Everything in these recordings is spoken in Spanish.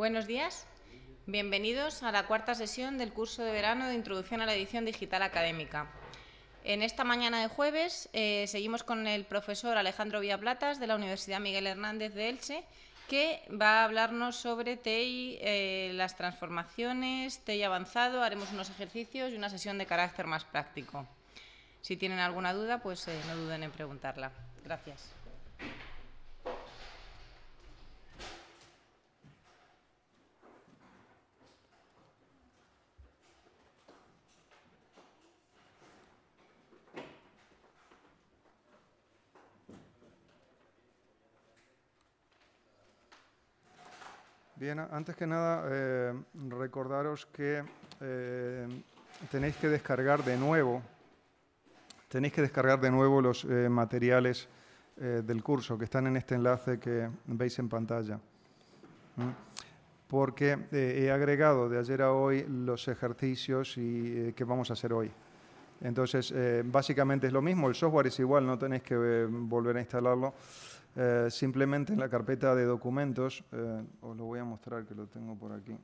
Buenos días. Bienvenidos a la cuarta sesión del curso de verano de Introducción a la Edición Digital Académica. En esta mañana de jueves eh, seguimos con el profesor Alejandro Villaplatas de la Universidad Miguel Hernández de Elche, que va a hablarnos sobre TEI, eh, las transformaciones, TEI avanzado, haremos unos ejercicios y una sesión de carácter más práctico. Si tienen alguna duda, pues eh, no duden en preguntarla. Gracias. Bien, antes que nada, eh, recordaros que eh, tenéis que descargar de nuevo, tenéis que descargar de nuevo los eh, materiales del curso que están en este enlace que veis en pantalla. Porque he agregado de ayer a hoy los ejercicios y, que vamos a hacer hoy. Entonces, básicamente es lo mismo, el software es igual, no tenéis que volver a instalarlo. Eh, simplemente en la carpeta de documentos, eh, os lo voy a mostrar que lo tengo por aquí,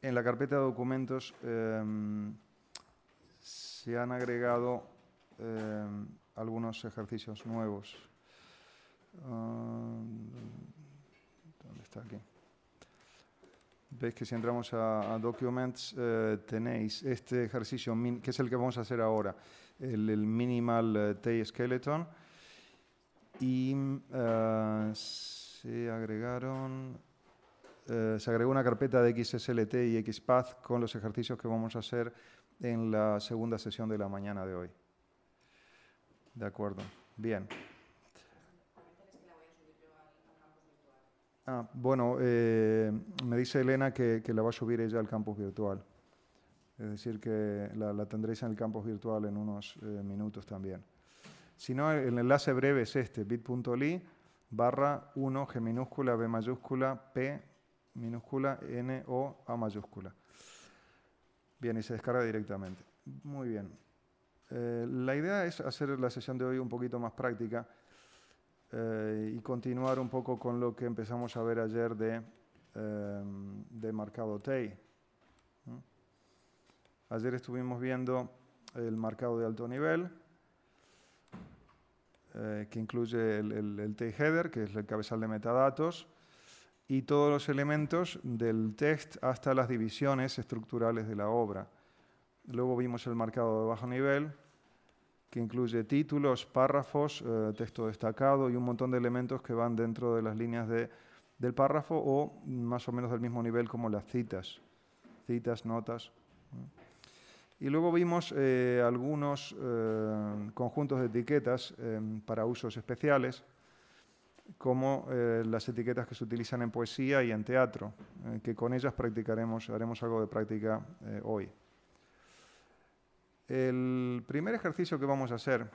en la carpeta de documentos eh, se han agregado algunos ejercicios nuevos. Ah, ¿Dónde está aquí? Veis que si entramos a, Documents tenéis este ejercicio, que es el que vamos a hacer ahora, el, el Minimal Tay Skeleton y eh, se agregaron eh, se agregó una carpeta de XSLT y XPath con los ejercicios que vamos a hacer en la segunda sesión de la mañana de hoy. De acuerdo. Bien. Ah, bueno, eh, me dice Elena que, que, la va a subir ella al campus virtual. Es decir, que la, tendréis en el campus virtual en unos minutos también. Si no, el enlace breve es este, bit.ly barra 1 G minúscula B mayúscula P minúscula N O A mayúscula. Bien, y se descarga directamente. Muy bien. Eh, la idea es hacer la sesión de hoy un poquito más práctica eh, y continuar un poco con lo que empezamos a ver ayer de, em, de marcado TEI. Ayer estuvimos viendo el marcado de alto nivel, eh, que incluye el, el, T-header, que es el cabezal de metadatos, y todos los elementos del text hasta las divisiones estructurales de la obra. Luego vimos el marcado de bajo nivel, que incluye títulos, párrafos, eh, texto destacado y un montón de elementos que van dentro de las líneas de, del párrafo o más o menos del mismo nivel como las citas, citas, notas. Y luego vimos eh, algunos eh, conjuntos de etiquetas eh, para usos especiales, como las etiquetas que se utilizan en poesía y en teatro, que con ellas practicaremos, haremos algo de práctica hoy. El primer ejercicio que vamos a hacer,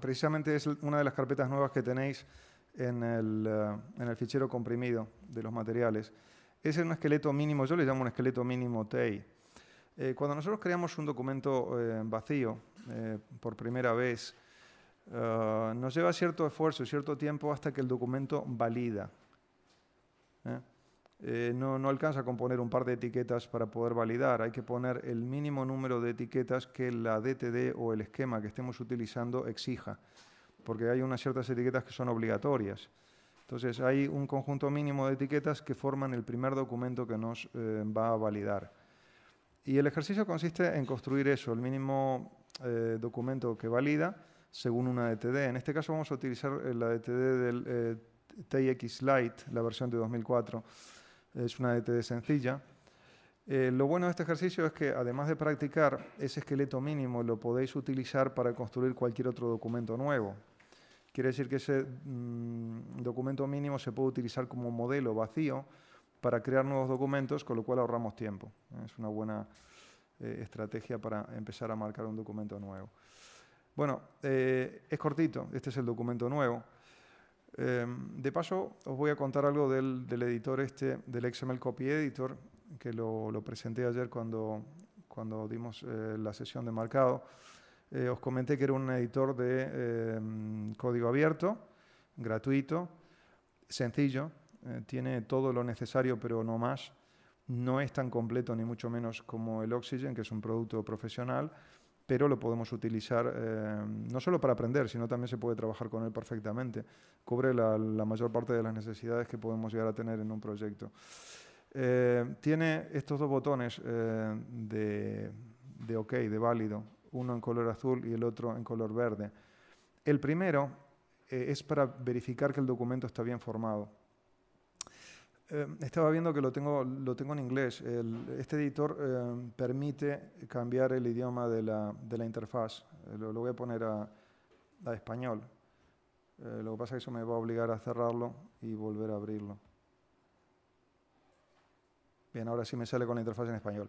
precisamente es una de las carpetas nuevas que tenéis en el, en el fichero comprimido de los materiales. Es un esqueleto mínimo, yo le llamo un esqueleto mínimo TEI eh, cuando nosotros creamos un documento eh, vacío eh, por primera vez, nos lleva cierto esfuerzo, cierto tiempo hasta que el documento valida. no, alcanza con poner un par de etiquetas para poder validar. Hay que poner el mínimo número de etiquetas que la DTD o el esquema que estemos utilizando exija, porque hay unas ciertas etiquetas que son obligatorias. Entonces, hay un conjunto mínimo de etiquetas que forman el primer documento que nos va a validar. Y el ejercicio consiste en construir eso, el mínimo eh, documento que valida según una DTD. E en este caso vamos a utilizar eh, la DTD e del eh, TX Lite, la versión de 2004. Es una DTD e sencilla. lo bueno de este ejercicio es que además de practicar ese esqueleto mínimo, lo podéis utilizar para construir cualquier otro documento nuevo. Quiere decir que ese mm, documento mínimo se puede utilizar como modelo vacío para crear nuevos documentos, con lo cual ahorramos tiempo. Es una buena eh, estrategia para empezar a marcar un documento nuevo. Bueno, eh, es cortito, este es el documento nuevo. Em, de paso, os voy a contar algo del, editor este, del XML Copy Editor, que lo, presenté ayer cuando, cuando dimos eh, la sesión de marcado. os comenté que era un editor de em, código abierto, gratuito, sencillo, eh, tiene todo lo necesario, pero no más. No es tan completo, ni mucho menos como el Oxygen, que es un producto profesional, pero lo podemos utilizar eh, no solo para aprender, sino también se puede trabajar con él perfectamente. Cubre la, mayor parte de las necesidades que podemos llegar a tener en un proyecto. Eh, tiene estos dos botones de, OK, de válido, uno en color azul y el otro en color verde. El primero es para verificar que el documento está bien formado. Em, estaba viendo que lo tengo, lo tengo en inglés. este editor em, permite cambiar el idioma de la, de la interfaz. Eh, lo, voy a poner a, a español. Eh, lo que pasa es que eso me va a obligar a cerrarlo y volver a abrirlo. Bien, ahora sí me sale con la interfaz en español.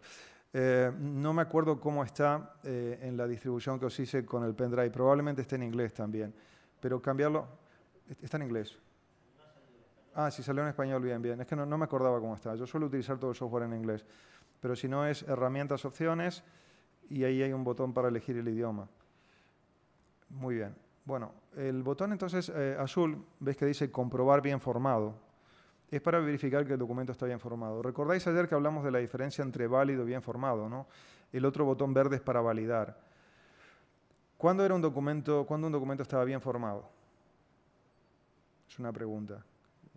Eh, no me acuerdo cómo está en la distribución que os hice con el pendrive. Probablemente esté en inglés también. Pero cambiarlo... Está en inglés. Ah, si salió en español, bien, bien. Es que no, me acordaba cómo estaba. Yo suelo utilizar todo el software en inglés. Pero si no, es herramientas, opciones, y ahí hay un botón para elegir el idioma. Muy bien. Bueno, el botón entonces eh, azul, ves que dice comprobar bien formado. Es para verificar que el documento está bien formado. Recordáis ayer que hablamos de la diferencia entre válido y bien formado, ¿no? El otro botón verde es para validar. ¿Cuándo era un documento, cuándo un documento estaba bien formado? Es una pregunta.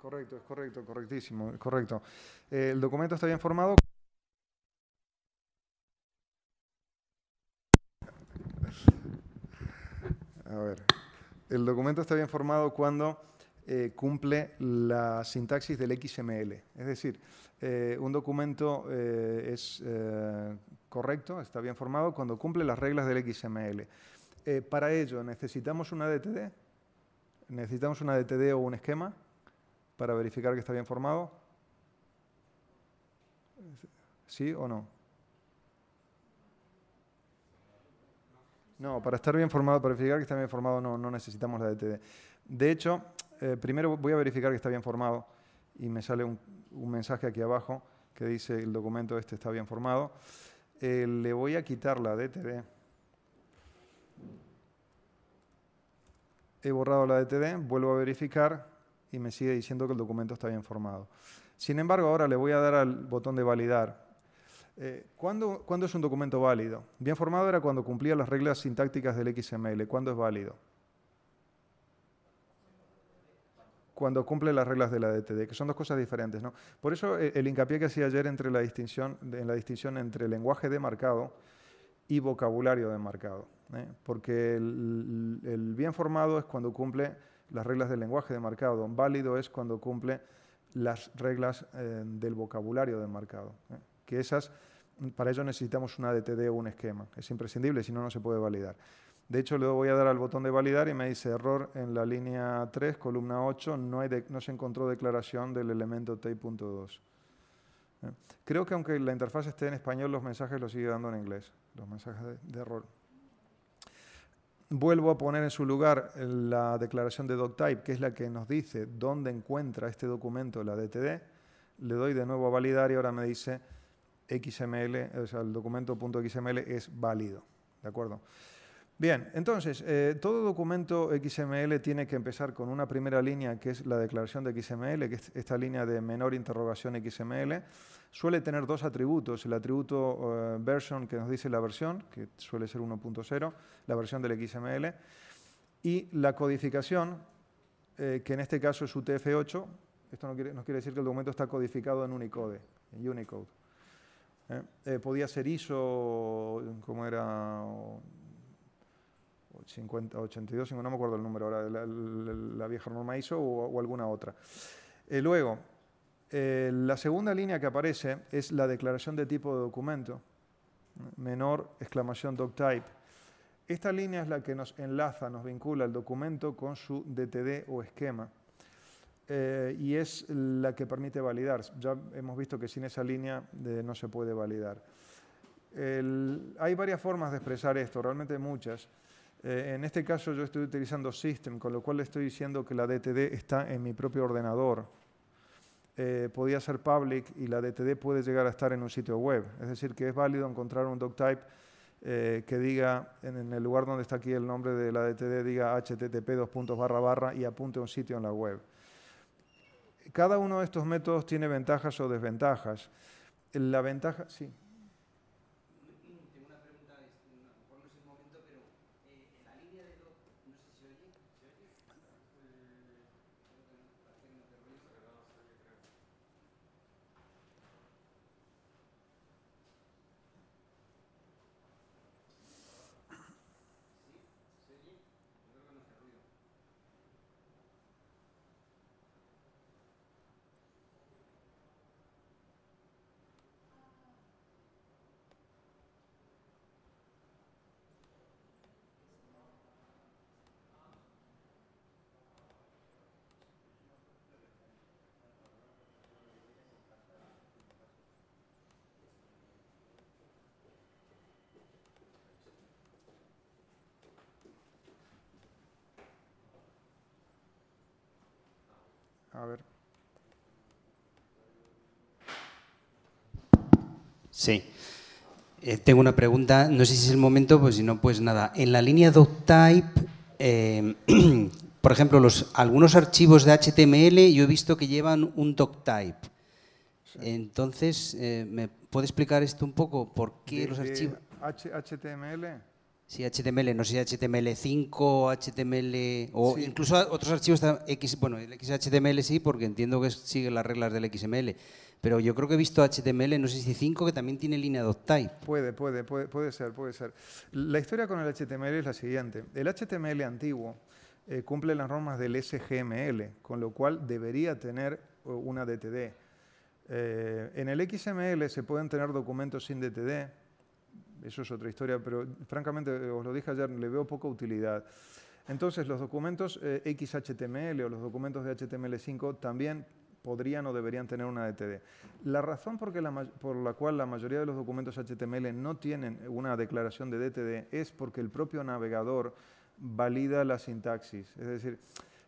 Correcto, es correcto, correctísimo, es correcto. Eh, el documento está bien formado. A ver, el documento está bien formado cuando eh, cumple la sintaxis del XML. Es decir, eh, un documento es correcto, está bien formado cuando cumple las reglas del XML. para ello necesitamos una DTD, necesitamos una DTD o un esquema para verificar que está bien formado? ¿Sí o no? No, para estar bien formado, para verificar que está bien formado, no, no necesitamos la DTD. De hecho, eh, primero voy a verificar que está bien formado y me sale un, mensaje aquí abajo que dice el documento este está bien formado. Eh, le voy a quitar la DTD. He borrado la DTD, vuelvo a verificar y me sigue diciendo que el documento está bien formado. Sin embargo, ahora le voy a dar al botón de validar. Eh, ¿cuándo, es un documento válido? Bien formado era cuando cumplía las reglas sintácticas del XML. ¿Cuándo es válido? cuando cumple las reglas de la DTD, que son dos cosas diferentes. ¿no? Por eso eh, el hincapié que hacía ayer entre la distinción, en la distinción entre lenguaje demarcado y vocabulario demarcado. ¿eh? Porque el, bien formado es cuando cumple las reglas del lenguaje de marcado. Válido es cuando cumple las reglas eh, del vocabulario de marcado. ¿eh? Que esas, para ello necesitamos una DTD o un esquema. Es imprescindible, si no, no se puede validar. De hecho, le voy a dar al botón de validar y me dice error en la línea 3, columna 8, no, se encontró declaración del elemento T.2. ¿eh? Creo que aunque la interfaz esté en español, los mensajes los sigue dando en inglés, los mensajes de error vuelvo a poner en su lugar la declaración de DocType, que es la que nos dice dónde encuentra este documento la DTD. Le doy de nuevo a validar y ahora me dice XML, o sea, el documento.xml es válido. ¿De acuerdo? Bien, entonces, eh, todo documento XML tiene que empezar con una primera línea que es la declaración de XML, que es esta línea de menor interrogación XML. Suele tener dos atributos, el atributo eh, version que nos dice la versión, que suele ser 1.0, la versión del XML, y la codificación, eh, que en este caso es UTF-8. Esto no quiere, nos quiere decir que el documento está codificado en Unicode, en Unicode. podía ser ISO, como era... 50, 82, no me acuerdo el número ahora, la, la, vieja norma ISO o, alguna otra. Eh, luego, eh, la segunda línea que aparece es la declaración de tipo de documento, menor exclamación doc type Esta línea es la que nos enlaza, nos vincula el documento con su DTD o esquema. Eh, y es la que permite validar. Ya hemos visto que sin esa línea no se puede validar. hay varias formas de expresar esto, realmente muchas. Eh, en este caso yo estoy utilizando System, con lo cual le estoy diciendo que la DTD está en mi propio ordenador. Eh, podía ser public y la DTD puede llegar a estar en un sitio web. Es decir, que es válido encontrar un doctype eh, que diga, en, el lugar donde está aquí el nombre de la DTD, diga http barra barra y apunte a un sitio en la web. Cada uno de estos métodos tiene ventajas o desventajas. La ventaja, sí. Sí. Eh, tengo una pregunta, no sé si es el momento, pues si no, pues nada. En la línea doctype, em, por ejemplo, los, algunos archivos de HTML yo he visto que llevan un doctype. Entonces, eh, ¿me puede explicar esto un poco? ¿Por qué los archivos...? HTML... Sí, HTML no sé si HTML5, HTML o incluso otros archivos X, bueno, el XHTML sí porque entiendo que sigue las reglas del XML, pero yo creo que he visto HTML no sé si 5 que también tiene línea dot Puede, puede, puede, ser, puede ser. La historia con el HTML es la siguiente. El HTML antiguo eh, cumple las normas del SGML, con lo cual debería tener eh, una DTD. Eh, en el XML se pueden tener documentos sin DTD, eso es otra historia, pero francamente, eh, os lo dije ayer, le veo poca utilidad. Entonces, los documentos eh, XHTML o los documentos de HTML5 también podrían o deberían tener una DTD. E la razón por, la, cual la mayoría de los documentos HTML no tienen una declaración de DTD es porque el propio navegador valida la sintaxis. Es decir,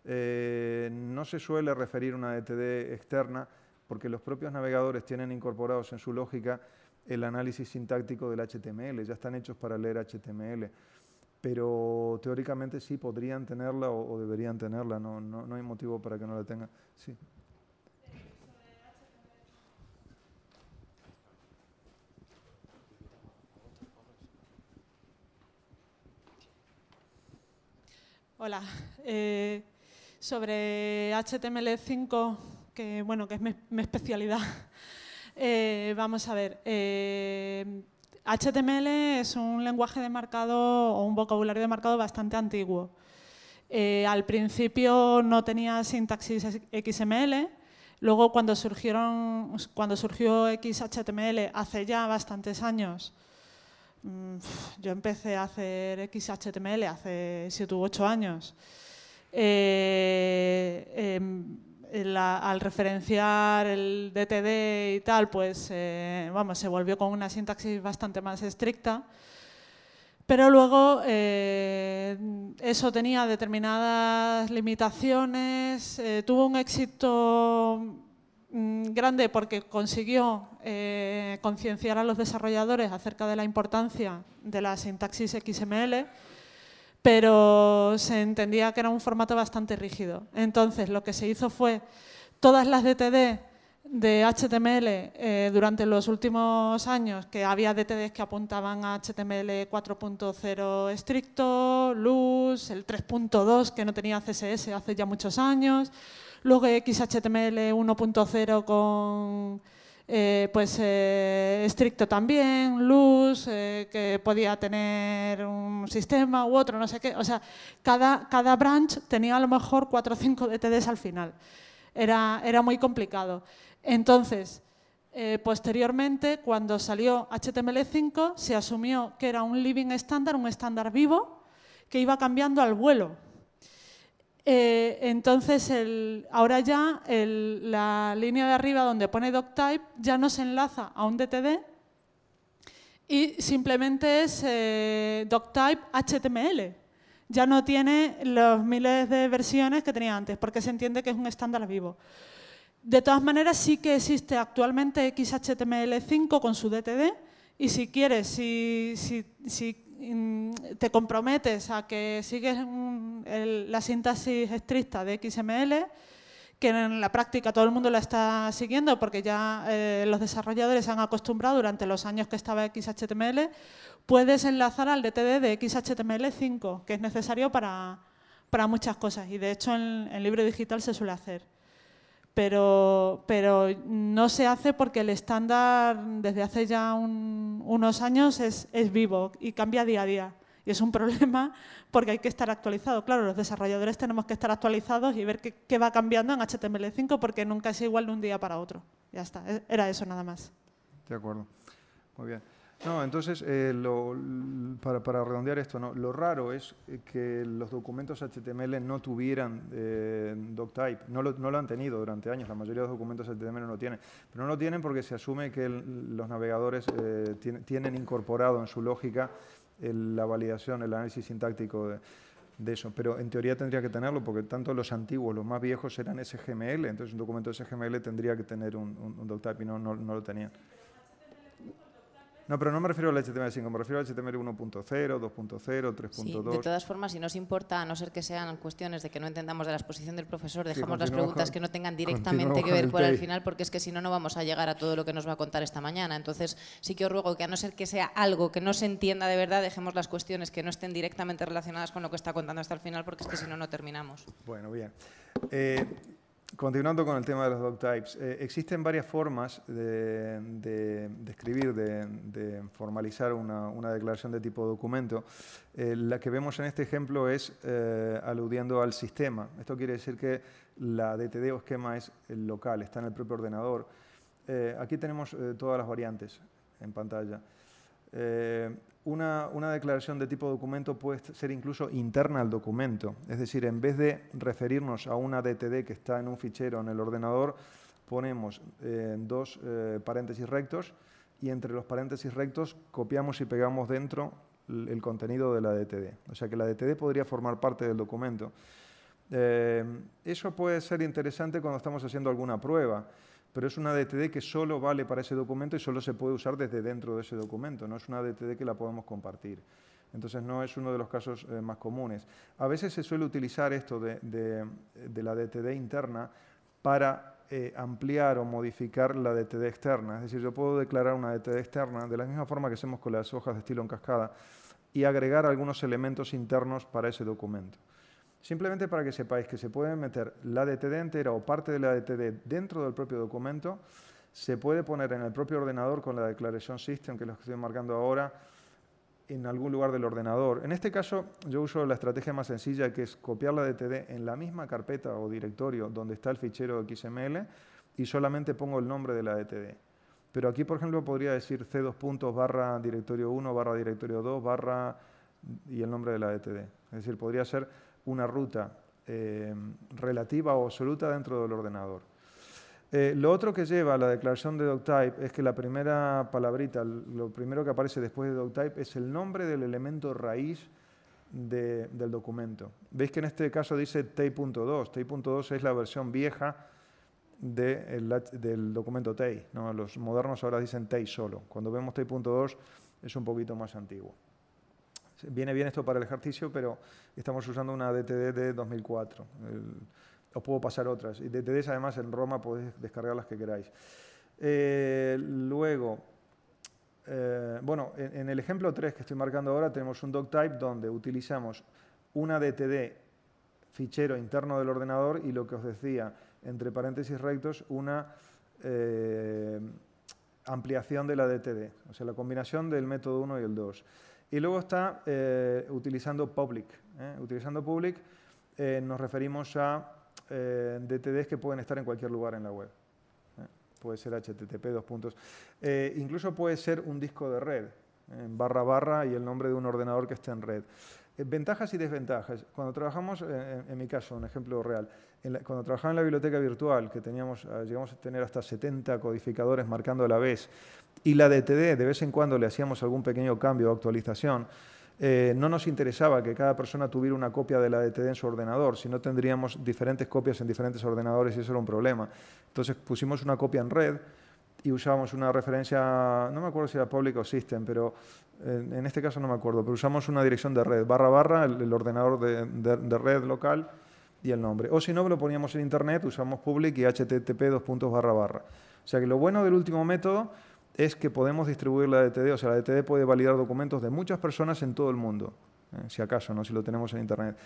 eh, no se suele referir una DTD e externa porque los propios navegadores tienen incorporados en su lógica el análisis sintáctico del HTML, ya están hechos para leer HTML, pero teóricamente sí podrían tenerla o, deberían tenerla, no, no, hay motivo para que no la tengan. Sí. Hola. Eh, sobre HTML5, que bueno, que es mi especialidad, eh, vamos a ver. HTML eh, es un lenguaje de marcado o un vocabulario de marcado bastante antiguo. Eh, al principio no tenía sintaxis XML, luego cuando, surgieron, cuando surgió XHTML hace ya bastantes años, mm, yo empecé a hacer XHTML hace 7 u 8 años, em, eh, al referenciar el DTD y tal, pues eh, vamos, se volvió con una sintaxis bastante más estricta. Pero luego eh, eso tenía determinadas limitaciones, tuvo un éxito mm, grande porque consiguió concienciar a los desarrolladores acerca de la importancia de la sintaxis XML pero se entendía que era un formato bastante rígido. Entonces, lo que se hizo fue todas las DTD de HTML eh, durante los últimos años, que había DTDs que apuntaban a HTML 4.0 estricto, Luz, el 3.2 que no tenía CSS hace ya muchos años, luego XHTML 1.0 con eh, pues eh, estricto también, luz, eh, que podía tener un sistema u otro, no sé qué. O sea, cada, cada branch tenía a lo mejor cuatro o cinco DTDs al final. Era, era muy complicado. Entonces, posteriormente, cuando salió HTML5, se asumió que era un living estándar, un estándar vivo, que iba cambiando al vuelo. Eh, entonces, el, ahora ya la línea de arriba donde pone doctype ya no se enlaza a un DTD y simplemente es eh, doctype HTML. Ya no tiene los miles de versiones que tenía antes, porque se entiende que es un estándar vivo. De todas maneras, sí que existe actualmente XHTML5 con su DTD, y si quieres, si, si, si te comprometes a que sigues la sintaxis estricta de XML, que en la práctica todo el mundo la está siguiendo porque ya eh, los desarrolladores se han acostumbrado durante los años que estaba XHTML, puedes enlazar al DTD de XHTML5, que es necesario para, muchas cosas y de hecho en, en libro digital se suele hacer pero, pero no se hace porque el estándar desde hace ya unos años es, vivo y cambia día a día. Y es un problema porque hay que estar actualizado. Claro, los desarrolladores tenemos que estar actualizados y ver qué va cambiando en HTML5 porque nunca es igual de un día para otro. Ya está, e, era eso nada más. De acuerdo. Muy bien. No, entonces, eh, para, redondear esto, lo raro es eh, que los documentos HTML no tuvieran eh, doctype. No lo, han tenido durante años, la mayoría de los documentos HTML no lo tienen. Pero no lo tienen porque se asume que los navegadores tienen, incorporado en su lógica la validación, el análisis sintáctico de, eso, pero en teoría tendría que tenerlo porque tanto los antiguos, los más viejos eran SGML, entonces un documento SGML tendría que tener un, doctype y no, no lo tenían. No, pero no me refiero al HTML5, me refiero al HTML 1.0, 2.0, 3.2. Sí, de todas formas, si nos importa, a no ser que sean cuestiones de que no entendamos de la exposición del profesor, dejamos las preguntas que no tengan directamente que ver con el final, porque es que si no, no vamos a llegar a todo lo que nos va a contar esta mañana. Entonces, sí que os ruego que a no ser que sea algo que no se entienda de verdad, dejemos las cuestiones que no estén directamente relacionadas con lo que está contando hasta el final, porque es que si no, no terminamos. Bueno, bien. Eh, continuando con el tema de los dog types, eh, existen varias formas de, escribir, de, formalizar una, declaración de tipo documento. Eh, la que vemos en este ejemplo es eh, aludiendo al sistema. Esto quiere decir que la DTD o esquema es local, está en el propio ordenador. aquí tenemos todas las variantes en pantalla una, declaración de tipo documento puede ser incluso interna al documento. Es decir, en vez de referirnos a una DTD que está en un fichero en el ordenador, ponemos eh, dos eh, paréntesis rectos y entre los paréntesis rectos copiamos y pegamos dentro el contenido de la DTD. O sea que la DTD podría formar parte del documento. Eh, eso puede ser interesante cuando estamos haciendo alguna prueba pero es una DTD que solo vale para ese documento y solo se puede usar desde dentro de ese documento, no es una DTD que la podemos compartir. Entonces no es uno de los casos eh, más comunes. A veces se suele utilizar esto de, la DTD interna para eh, ampliar o modificar la DTD externa. Es decir, yo puedo declarar una DTD externa de la misma forma que hacemos con las hojas de estilo en cascada y agregar algunos elementos internos para ese documento. Simplemente para que sepáis que se puede meter la DTD entera o parte de la DTD dentro del propio documento, se puede poner en el propio ordenador con la Declaration System, que es lo que estoy marcando ahora, en algún lugar del ordenador. En este caso, yo uso la estrategia más sencilla, que es copiar la DTD en la misma carpeta o directorio donde está el fichero XML y solamente pongo el nombre de la DTD. Pero aquí, por ejemplo, podría decir c2 barra directorio 1 barra directorio 2 barra y el nombre de la DTD. Es decir, podría ser una ruta eh, relativa o absoluta dentro del ordenador. Eh, lo otro que lleva a la declaración de doctype es que la primera palabrita, lo primero que aparece después de doctype es el nombre del elemento raíz del documento. Veis que en este caso dice TEI.2. TEI.2 es la versión vieja del documento TEI. Los modernos ahora dicen TEI solo. Cuando vemos TEI.2 es un poquito más antiguo viene bien esto para el ejercicio, pero estamos usando una DTD de 2004. os puedo pasar otras. Y DTDs además en Roma podéis descargar las que queráis. Eh, luego, eh, bueno, en, el ejemplo 3 que estoy marcando ahora tenemos un type donde utilizamos una DTD fichero interno del ordenador y lo que os decía, entre paréntesis rectos, una eh, ampliación de la DTD, o sea, la combinación del método 1 y el 2. Y luego está eh, utilizando public. ¿eh? Utilizando public eh, nos referimos a DTDs que pueden estar en cualquier lugar en la web. Puede ser HTTP, dos puntos. incluso puede ser un disco de red, barra barra y el nombre de un ordenador que esté en red. ventajas y desventajas. Cuando trabajamos, en, mi caso, un ejemplo real, cuando trabajaba en la biblioteca virtual, que teníamos, llegamos a tener hasta 70 codificadores marcando a la vez, y la DTD, de vez en cuando le hacíamos algún pequeño cambio o actualización. Eh, no nos interesaba que cada persona tuviera una copia de la DTD en su ordenador, si no tendríamos diferentes copias en diferentes ordenadores y eso era un problema. Entonces pusimos una copia en red y usábamos una referencia, no me acuerdo si era public o system, pero en este caso no me acuerdo, pero usamos una dirección de red, barra barra, el, ordenador de, de, red local y el nombre. O si no, lo poníamos en internet, usamos public y http dos puntos barra barra. O sea que lo bueno del último método es que podemos distribuir la DTD, o sea, la DTD puede validar documentos de muchas personas en todo el mundo, eh, si acaso, no si lo tenemos en Internet.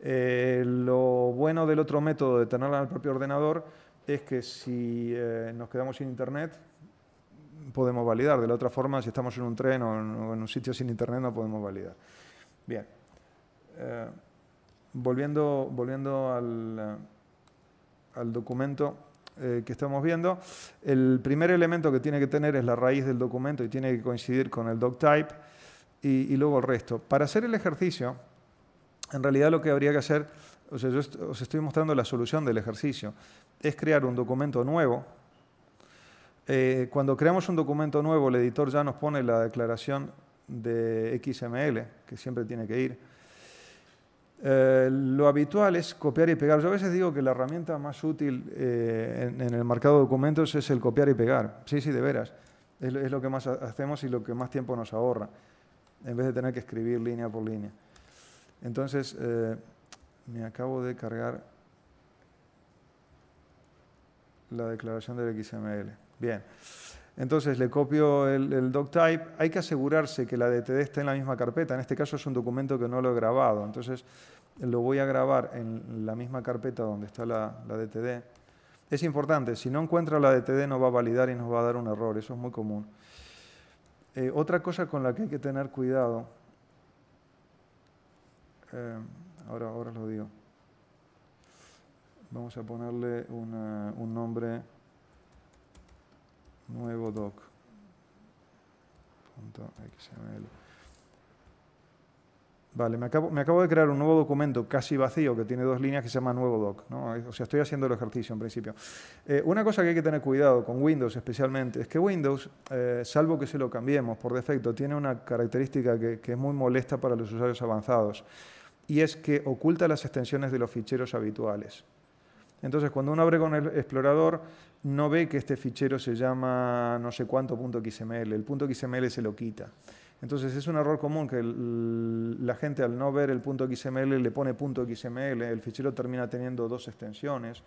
Eh, lo bueno del otro método de tenerla en el propio ordenador es que si eh, nos quedamos sin Internet, podemos validar. De la otra forma, si estamos en un tren o en, un sitio sin Internet, no podemos validar. Bien. volviendo volviendo al, al documento. Eh, que estamos viendo, el primer elemento que tiene que tener es la raíz del documento y tiene que coincidir con el doc type y luego el resto. Para hacer el ejercicio, en realidad lo que habría que hacer, o sea, yo os estoy mostrando la solución del ejercicio, es crear un documento nuevo. Eh, cuando creamos un documento nuevo, el editor ya nos pone la declaración de XML, que siempre tiene que ir. Eh, lo habitual es copiar y pegar. Yo a veces digo que la herramienta más útil eh, en, el mercado de documentos es el copiar y pegar. Sí, sí, de veras. Es, lo que más hacemos y lo que más tiempo nos ahorra, en vez de tener que escribir línea por línea. Entonces, eh, me acabo de cargar la declaración del XML. Bien. Entonces le copio el, dog type. Hay que asegurarse que la DTD esté en la misma carpeta. En este caso es un documento que no lo he grabado. Entonces lo voy a grabar en la misma carpeta donde está la, DTD. Es importante, si no encuentra la DTD no va a validar y nos va a dar un error. Eso es muy común. Eh, otra cosa con la que hay que tener cuidado, eh, ahora, ahora lo digo, vamos a ponerle un nombre nuevo doc. Vale, me acabo, de crear un nuevo documento casi vacío que tiene dos líneas que se llama nuevo doc. O sea, estoy haciendo el ejercicio en principio. Eh, una cosa que hay que tener cuidado con Windows especialmente es que Windows, eh, salvo que se lo cambiemos por defecto, tiene una característica que es muy molesta para los usuarios avanzados y es que oculta las extensiones de los ficheros habituales. Entonces, cuando uno abre con el explorador, no ve que este fichero se llama no sé cuánto punto .xml. El punto .xml se lo quita. Entonces, es un error común que la gente al no ver el punto .xml le pone punto .xml. El fichero termina teniendo dos extensiones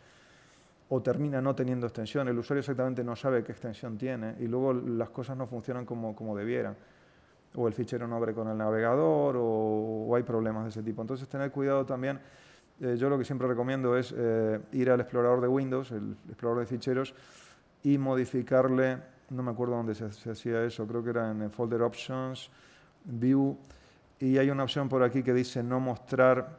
o termina no teniendo extensión. El usuario exactamente no sabe qué extensión tiene y luego las cosas no funcionan como, como debieran o el fichero no abre con el navegador o, hay problemas de ese tipo. Entonces, tener cuidado también eh, yo lo que siempre recomiendo es eh, ir al explorador de Windows, el explorador de ficheros, y modificarle, no me acuerdo dónde se, hacía eso, creo que era en Folder Options, View, y hay una opción por aquí que dice no mostrar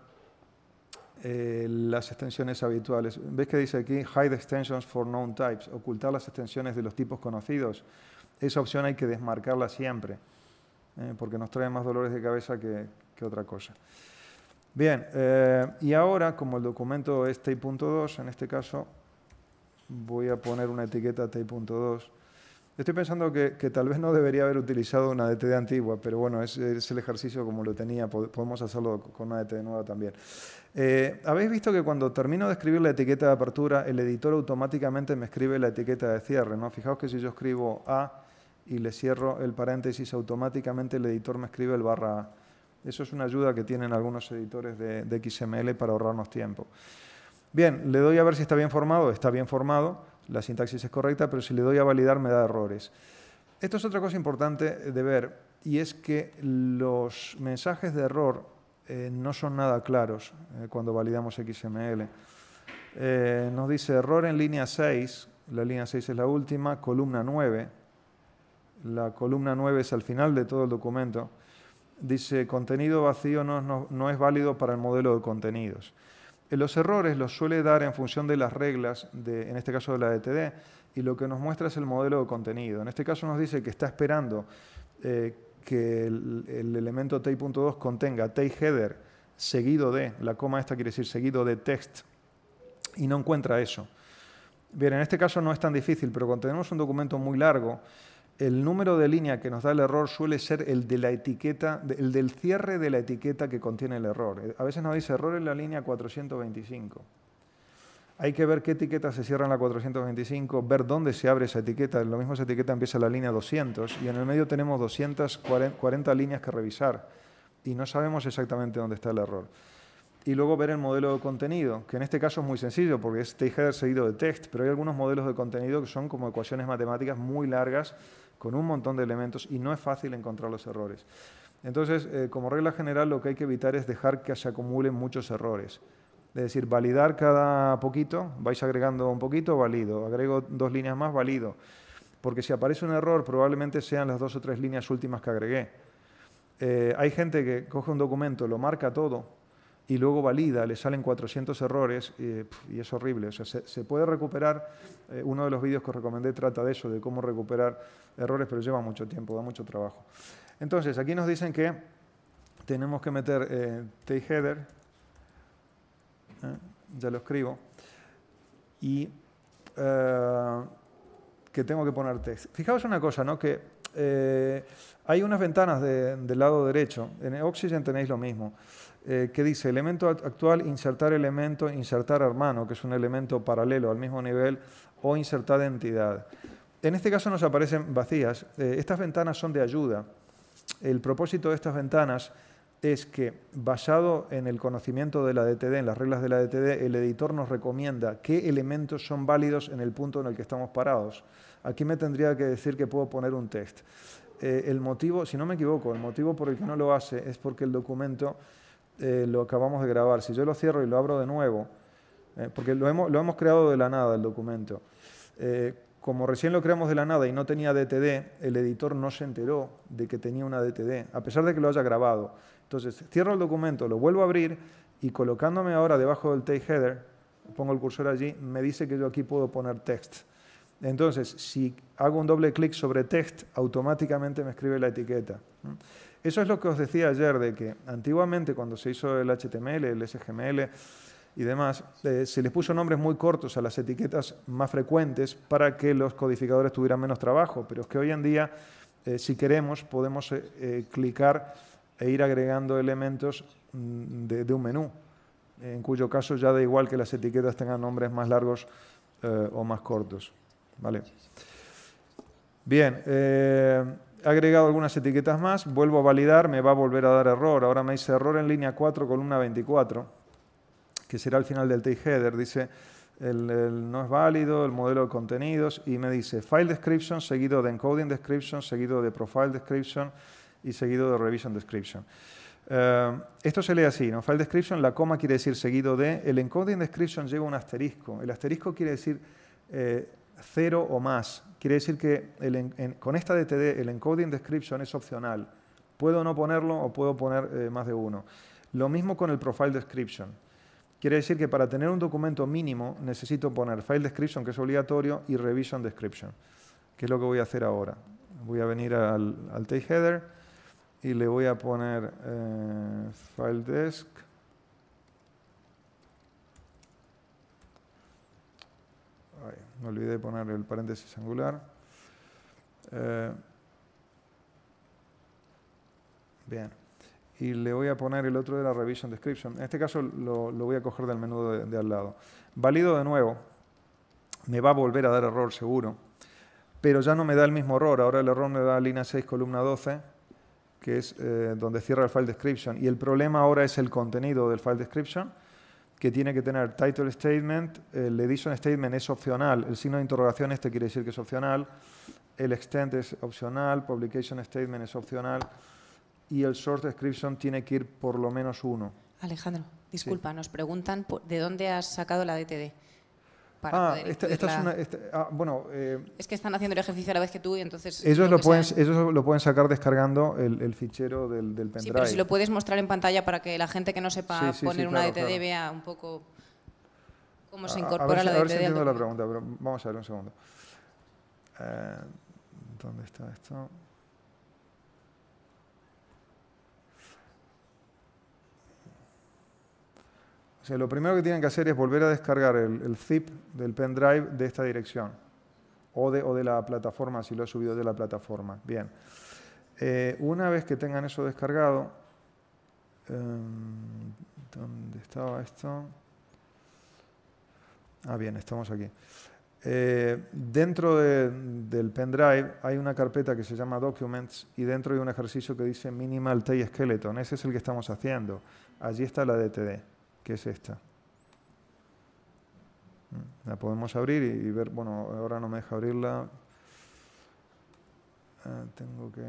eh, las extensiones habituales. ¿Ves que dice aquí Hide Extensions for Known Types? Ocultar las extensiones de los tipos conocidos. Esa opción hay que desmarcarla siempre, porque nos trae más dolores de cabeza que otra cosa. Bien, eh, y ahora, como el documento es TI.2, en este caso voy a poner una etiqueta T.2. Estoy pensando que, tal vez no debería haber utilizado una DTD antigua, pero bueno, es, el ejercicio como lo tenía, podemos hacerlo con una DTD nueva también. Eh, Habéis visto que cuando termino de escribir la etiqueta de apertura, el editor automáticamente me escribe la etiqueta de cierre. ¿no? Fijaos que si yo escribo A y le cierro el paréntesis, automáticamente el editor me escribe el barra A. Eso es una ayuda que tienen algunos editores de, XML para ahorrarnos tiempo. Bien, le doy a ver si está bien formado. Está bien formado, la sintaxis es correcta, pero si le doy a validar me da errores. Esto es otra cosa importante de ver, y es que los mensajes de error eh, no son nada claros eh, cuando validamos XML. Eh, nos dice error en línea 6, la línea 6 es la última, columna 9. La columna 9 es al final de todo el documento dice, contenido vacío no, es válido para el modelo de contenidos. Eh, los errores los suele dar en función de las reglas, en este caso de la DTD, e y lo que nos muestra es el modelo de contenido. En este caso nos dice que está esperando eh, que el, elemento t.2 contenga t header seguido de, la coma esta quiere decir seguido de text, y no encuentra eso. Bien, en este caso no es tan difícil, pero cuando tenemos un documento muy largo, el número de línea que nos da el error suele ser el de la etiqueta, el del cierre de la etiqueta que contiene el error. Eh, a veces nos dice error en la línea 425. Hay que ver qué etiqueta se cierra en la 425, ver dónde se abre esa etiqueta. Lo mismo esa etiqueta empieza en la línea 200 y en el medio tenemos 240 líneas que revisar y no sabemos exactamente dónde está el error. Y luego ver el modelo de contenido, que en este caso es muy sencillo porque es header seguido de text, pero hay algunos modelos de contenido que son como ecuaciones matemáticas muy largas con un montón de elementos y no es fácil encontrar los errores. Entonces, eh, como regla general, lo que hay que evitar es dejar que se acumulen muchos errores. Es decir, validar cada poquito, vais agregando un poquito, valido, agrego dos líneas más, valido. Porque si aparece un error, probablemente sean las dos o tres líneas últimas que agregué. Eh, hay gente que coge un documento, lo marca todo, y luego valida, le salen 400 errores y es horrible. O sea, se, puede recuperar, eh, uno de los vídeos que os recomendé trata de eso, de cómo recuperar errores, pero lleva mucho tiempo, da mucho trabajo. Entonces, aquí nos dicen que tenemos que meter eh, header. ¿eh? ya lo escribo, y eh, que tengo que poner text. Fijaos una cosa, ¿no? Que hay unas ventanas del lado derecho, en Oxygen tenéis lo mismo eh, que dice elemento actual, insertar elemento, insertar hermano, que es un elemento paralelo al mismo nivel, o insertar entidad. En este caso nos aparecen vacías. Eh, estas ventanas son de ayuda. El propósito de estas ventanas es que, basado en el conocimiento de la DTD, en las reglas de la DTD, el editor nos recomienda qué elementos son válidos en el punto en el que estamos parados. Aquí me tendría que decir que puedo poner un test. Eh, el motivo, si no me equivoco, el motivo por el que no lo hace es porque el documento eh, lo acabamos de grabar, si yo lo cierro y lo abro de nuevo, eh, porque lo hemos, lo hemos, creado de la nada el documento, eh, como recién lo creamos de la nada y no tenía DTD, el editor no se enteró de que tenía una DTD, a pesar de que lo haya grabado. Entonces, cierro el documento, lo vuelvo a abrir y colocándome ahora debajo del take header, pongo el cursor allí, me dice que yo aquí puedo poner text. Entonces, si hago un doble clic sobre text, automáticamente me escribe la etiqueta. Eso es lo que os decía ayer, de que antiguamente cuando se hizo el HTML, el SGML y demás, eh, se les puso nombres muy cortos a las etiquetas más frecuentes para que los codificadores tuvieran menos trabajo, pero es que hoy en día, eh, si queremos, podemos eh, clicar e ir agregando elementos mm, de, un menú, en cuyo caso ya da igual que las etiquetas tengan nombres más largos o más cortos. ¿Vale? Bien he agregado algunas etiquetas más, vuelvo a validar, me va a volver a dar error. Ahora me dice error en línea 4, columna 24, que será el final del take header. Dice, no es válido, el modelo de contenidos, y me dice file description, seguido de encoding description, seguido de profile description y seguido de revision description. Eh, esto se lee así, ¿no? File description, la coma quiere decir seguido de, el encoding description lleva un asterisco. El asterisco quiere decir eh, cero o más. Quiere decir que con esta DTD el encoding description es opcional. Puedo no ponerlo o puedo poner eh, más de uno. Lo mismo con el profile description. Quiere decir que para tener un documento mínimo necesito poner file description, que es obligatorio, y revision description, que es lo que voy a hacer ahora. Voy a venir al, al header y le voy a poner eh, file desk me olvidé de poner el paréntesis angular. Eh, bien. Y le voy a poner el otro de la revision description. En este caso lo, voy a coger del menú de, al lado. Valido de nuevo. Me va a volver a dar error seguro. Pero ya no me da el mismo error. Ahora el error me da línea 6, columna 12 que es eh, donde cierra el file description. Y el problema ahora es el contenido del file description que tiene que tener title statement, el edition statement es opcional, el signo de interrogación este quiere decir que es opcional, el extent es opcional, publication statement es opcional y el source description tiene que ir por lo menos uno. Alejandro, disculpa, nos preguntan de dónde has sacado la DTD ah, esta, es una, ah, eh, es que están haciendo el ejercicio a la vez que tú y entonces... Ellos, lo pueden, lo pueden sacar descargando el, fichero del, del, Sí, pero si lo puedes mostrar en pantalla para que la gente que no sepa poner una DTD e vea un poco cómo se incorpora la DTD. A ver si e entiendo la pregunta, pero vamos a ver un segundo. Eh, ¿Dónde está esto? lo primero que tienen que hacer es volver a descargar el, zip del pendrive de esta dirección o de, la plataforma, si lo he subido de la plataforma. Bien. Eh, una vez que tengan eso descargado, em, ¿dónde estaba esto? Ah, bien, estamos aquí. Eh, dentro del pendrive hay una carpeta que se llama Documents y dentro hay un ejercicio que dice Minimal T Skeleton. Ese es el que estamos haciendo. Allí está la DTD que es esta. Mm, la podemos abrir y, ver, bueno, ahora no me deja abrirla. Ah, tengo que...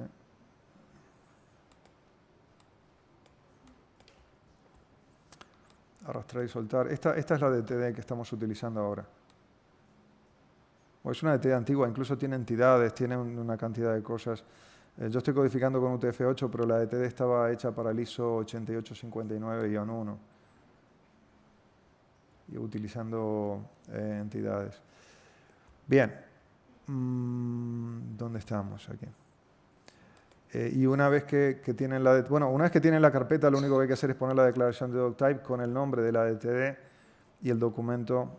Arrastrar y soltar. Esta, es la DTD que estamos utilizando ahora. es una DTD antigua, incluso tiene entidades, tiene una cantidad de cosas. Eh, yo estoy codificando con UTF-8, pero la DTD estaba hecha para el ISO 8859-1 y utilizando eh, entidades. Bien, mm, ¿dónde estamos aquí? Eh, y una vez que, tienen la bueno, una vez que tienen la carpeta, lo único que hay que hacer es poner la declaración de doctype con el nombre de la DTD y el documento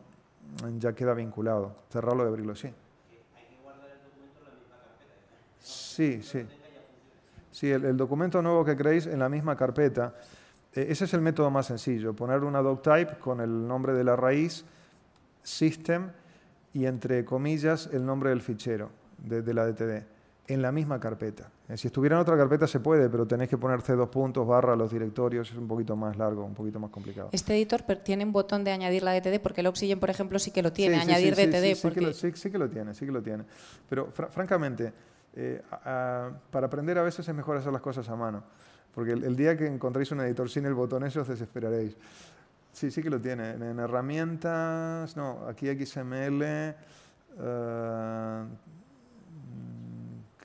mm, ya queda vinculado. Cerrarlo y abrirlo, sí. Hay que guardar el documento en la misma carpeta. Sí, sí. Sí, el, el documento nuevo que creéis en la misma carpeta. Eh, ese es el método más sencillo, poner una type con el nombre de la raíz, system y entre comillas el nombre del fichero de, la DTD en la misma carpeta. Eh, si estuviera en otra carpeta se puede, pero tenéis que ponerse dos puntos, barra, los directorios, es un poquito más largo, un poquito más complicado. Este editor tiene un botón de añadir la DTD, porque el Oxygen, por ejemplo, sí que lo tiene, añadir DTD. sí, que lo, tiene, sí que lo tiene. Pero francamente, eh, para aprender a veces es mejor hacer las cosas a mano. Porque el, día que encontréis un editor sin el botón ese os desesperaréis. Sí, sí que lo tiene. En, herramientas, no, aquí XML, eh,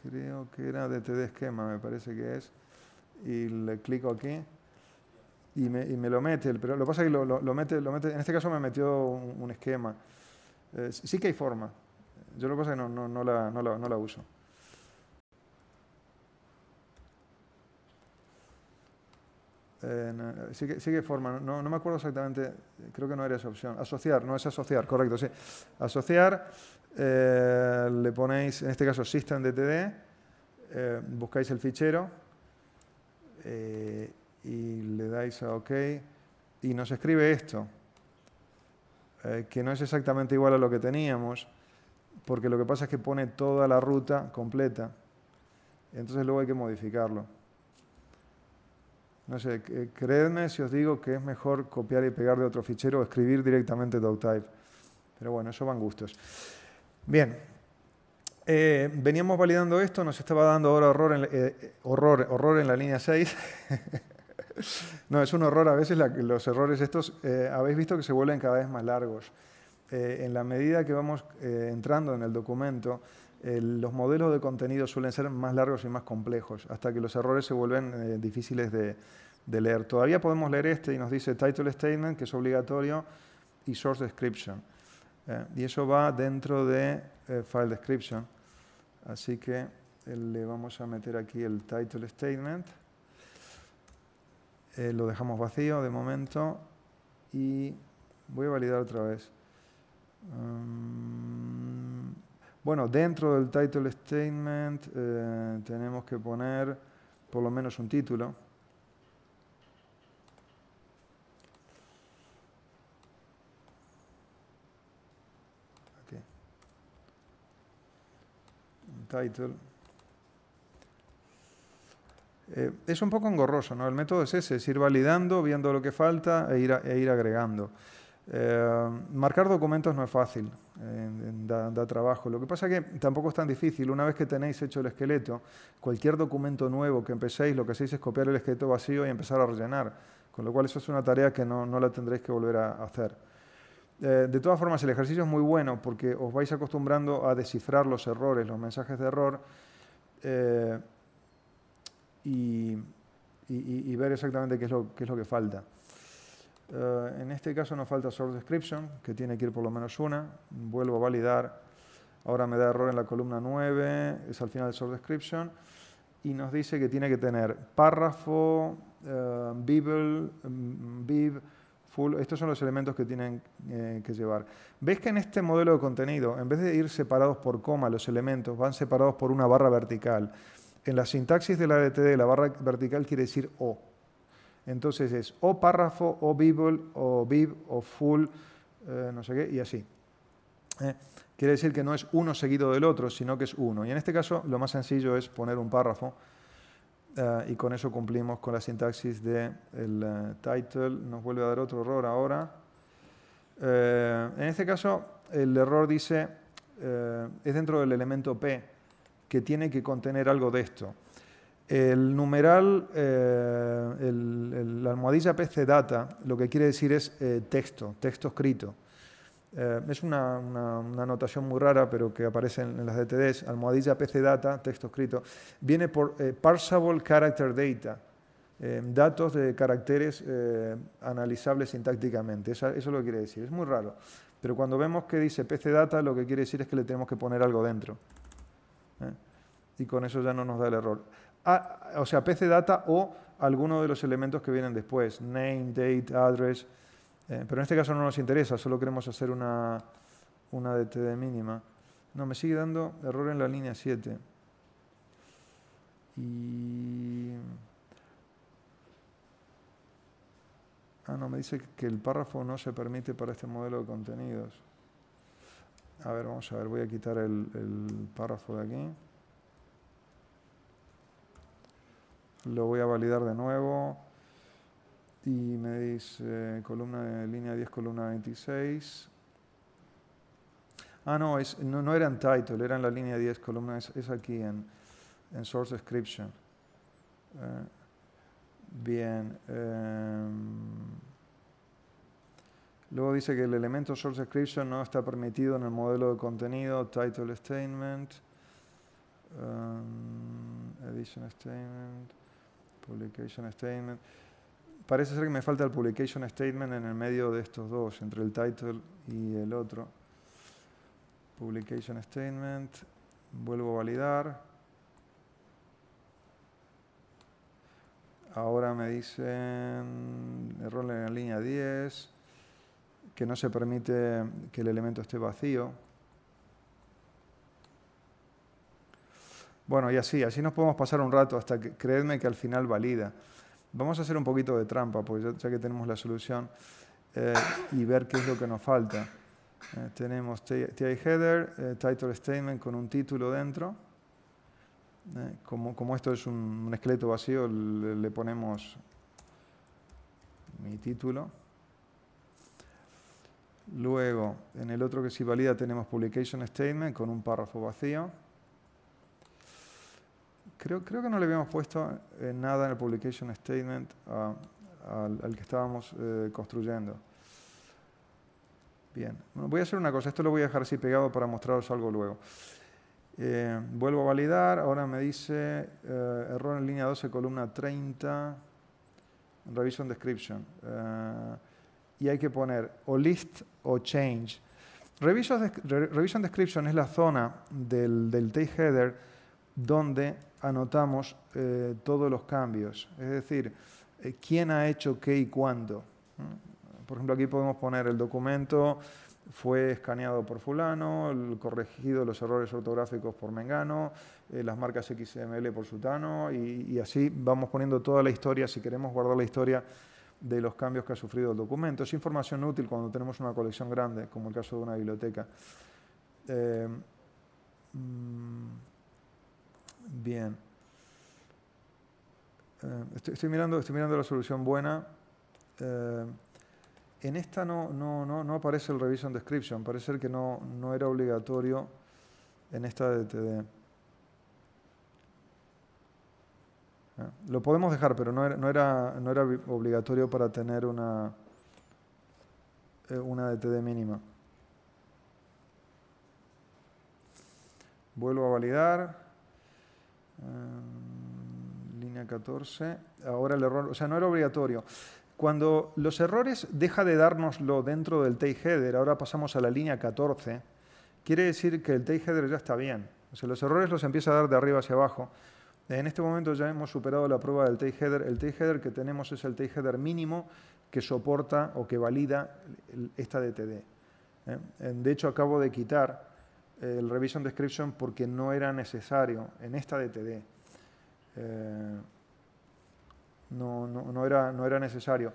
creo que era DTD esquema, me parece que es. Y le clico aquí y me, lo mete. Pero lo pasa que lo, mete, lo mete, en este caso me metió un, esquema. Eh, sí que hay forma. Yo lo que pasa es que no, no, no, la uso. Eh, sigue, forma, no, me acuerdo exactamente, creo que no era esa opción. Asociar, no es asociar, correcto, sí. Asociar, eh, le ponéis, en este caso, system.dtd eh, buscáis el fichero y le dais a OK y nos escribe esto, que no es exactamente igual a lo que teníamos, porque lo que pasa es que pone toda la ruta completa, entonces luego hay que modificarlo. No sé, eh, creedme si os digo que es mejor copiar y pegar de otro fichero o escribir directamente doctype. Pero bueno, eso van gustos. Bien, eh, veníamos validando esto, nos estaba dando ahora horror en, la, eh, en la línea 6. no, es un horror a veces los errores estos. habéis visto que se vuelven cada vez más largos. en la medida que vamos entrando en el documento, los modelos de contenido suelen ser más largos y más complejos, hasta que los errores se vuelven eh, difíciles de, leer. Todavía podemos leer este y nos dice title statement, que es obligatorio, y source description. Eh, y eso va dentro de eh, file description. Así que le vamos a meter aquí el title statement. lo dejamos vacío de momento y voy a validar otra vez. Mm. Bueno, dentro del title statement eh, tenemos que poner por lo menos un título. title. Eh, es un poco engorroso, ¿no? El método es ese, es ir validando, viendo lo que falta e ir, e agregando. Eh, marcar documentos no es fácil da, trabajo. Lo que pasa es que tampoco es tan difícil. Una vez que tenéis hecho el esqueleto, cualquier documento nuevo que empecéis, lo que hacéis es copiar el esqueleto vacío y empezar a rellenar. Con lo cual eso es una tarea que no, la tendréis que volver a hacer. Eh, de todas formas, el ejercicio es muy bueno porque os vais acostumbrando a descifrar los errores, los mensajes de error eh, y, y, ver exactamente qué es lo, qué es lo que falta. Eh, en este caso nos falta source description, que tiene que ir por lo menos una. Vuelvo a validar. Ahora me da error en la columna 9, es al final de source description. Y nos dice que tiene que tener párrafo, uh, eh, Bib, mm, full. Estos son los elementos que tienen eh, que llevar. ¿Ves que en este modelo de contenido, en vez de ir separados por coma los elementos, van separados por una barra vertical? En la sintaxis de la DTD, la barra vertical quiere decir O entonces es o párrafo, o Bible, o Bib, o full, eh, no sé qué, y así. Eh, quiere decir que no es uno seguido del otro, sino que es uno. Y en este caso lo más sencillo es poner un párrafo eh, y con eso cumplimos con la sintaxis del title. Nos vuelve a dar otro error ahora. en este caso el error dice, es dentro del elemento P, que tiene que contener algo de esto. El numeral, eh, la almohadilla PC Data, lo que quiere decir es eh, texto, texto escrito. Eh, es una, anotación muy rara, pero que aparece en, las DTDs, almohadilla PC Data, texto escrito. Viene por Parsable Character Data, datos de caracteres analizables sintácticamente. Eso, es lo que quiere decir, es muy raro. Pero cuando vemos que dice PC Data, lo que quiere decir es que le tenemos que poner algo dentro. Y con eso ya no nos da el error o sea, PC Data o alguno de los elementos que vienen después, name, date, address. Eh, pero en este caso no nos interesa, solo queremos hacer una, una mínima. No, me sigue dando error en la línea 7. Y... Ah, no, me dice que el párrafo no se permite para este modelo de contenidos. A ver, vamos a ver, voy a quitar el párrafo de aquí. Lo voy a validar de nuevo. Y me dice columna de línea 10, columna 26. Ah, no, es, no, era en title, era en la línea 10, columna, es, aquí en, source description. Eh, bien. Em, luego dice que el elemento source description no está permitido en el modelo de contenido, title statement, em, edition statement. Publication statement. Parece ser que me falta el publication statement en el medio de estos dos, entre el title y el otro. Publication statement. Vuelvo a validar. Ahora me dicen error en la línea 10, que no se permite que el elemento esté vacío. Bueno, y así, así nos podemos pasar un rato hasta que creedme que al final valida. Vamos a hacer un poquito de trampa, pues ya, que tenemos la solución, eh, y ver qué es lo que nos falta. Eh, tenemos TI header, eh, title statement con un título dentro. Como, esto es un, esqueleto vacío, le, le, ponemos mi título. Luego, en el otro que sí valida, tenemos publication statement con un párrafo vacío creo, que no le habíamos puesto eh, nada en el publication statement ah, al, que estábamos eh, construyendo. Bien, voy a hacer una cosa, esto lo voy a dejar así pegado para mostraros algo luego. Eh, vuelvo a validar, ahora me dice error en línea 12, columna 30, revision description. y hay que poner o list o change. Revision, description es la zona del, del header donde anotamos eh, todos los cambios, es decir, eh, quién ha hecho qué y cuándo. ¿Mm? Por ejemplo, aquí podemos poner el documento fue escaneado por fulano, el corregido los errores ortográficos por Mengano, eh, las marcas XML por Sutano, y, así vamos poniendo toda la historia, si queremos guardar la historia de los cambios que ha sufrido el documento. Es información útil cuando tenemos una colección grande, como el caso de una biblioteca. Mm, Bien. Eh, estoy, mirando, estoy mirando la solución buena. Eh, en esta no, aparece el revision description. Parece que no, era obligatorio en esta DTD. Ah, lo podemos dejar, pero no era, obligatorio para tener una, eh, una DTD mínima. Vuelvo a validar. Ah, línea 14. Ahora el error, o sea, no era obligatorio. Cuando los errores deja de dárnoslo dentro del take header, ahora pasamos a la línea 14, quiere decir que el take header ya está bien. O sea, los errores los empieza a dar de arriba hacia abajo. En este momento ya hemos superado la prueba del take header. El take header que tenemos es el take header mínimo que soporta o que valida esta DTD. ¿eh? De hecho, acabo de quitar el revision description porque no era necesario en esta DTD. Eh, no, no, era, no era necesario.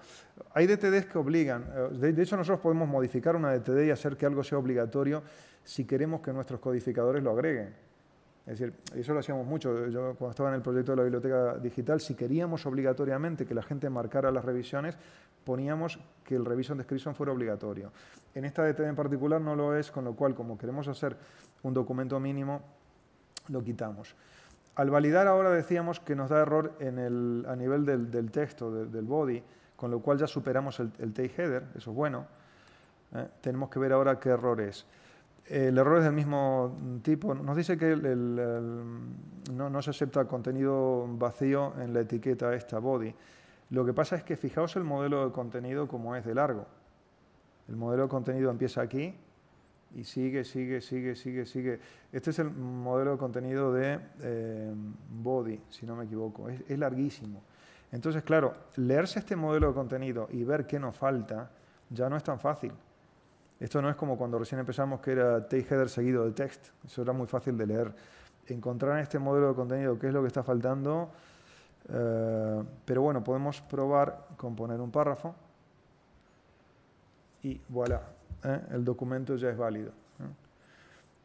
Hay DTDs que obligan. Eh, de, hecho, nosotros podemos modificar una DTD y hacer que algo sea obligatorio si queremos que nuestros codificadores lo agreguen. Es decir, eso lo hacíamos mucho. Yo cuando estaba en el proyecto de la biblioteca digital, si queríamos obligatoriamente que la gente marcara las revisiones, poníamos que el revision description fuera obligatorio. En esta DT en particular no lo es, con lo cual, como queremos hacer un documento mínimo, lo quitamos. Al validar ahora decíamos que nos da error a nivel del, texto, del body, con lo cual ya superamos el, el header, eso es bueno. ¿eh? Tenemos que ver ahora qué error es. El error es del mismo tipo. Nos dice que no, se acepta contenido vacío en la etiqueta esta body. Lo que pasa es que fijaos el modelo de contenido como es de largo. El modelo de contenido empieza aquí y sigue, sigue, sigue, sigue, sigue. Este es el modelo de contenido de eh, body, si no me equivoco. es larguísimo. Entonces, claro, leerse este modelo de contenido y ver qué nos falta ya no es tan fácil. Esto no es como cuando recién empezamos que era header seguido de text, eso era muy fácil de leer. Encontrar en este modelo de contenido qué es lo que está faltando, eh, pero bueno, podemos probar con poner un párrafo y voilà, eh, el documento ya es válido.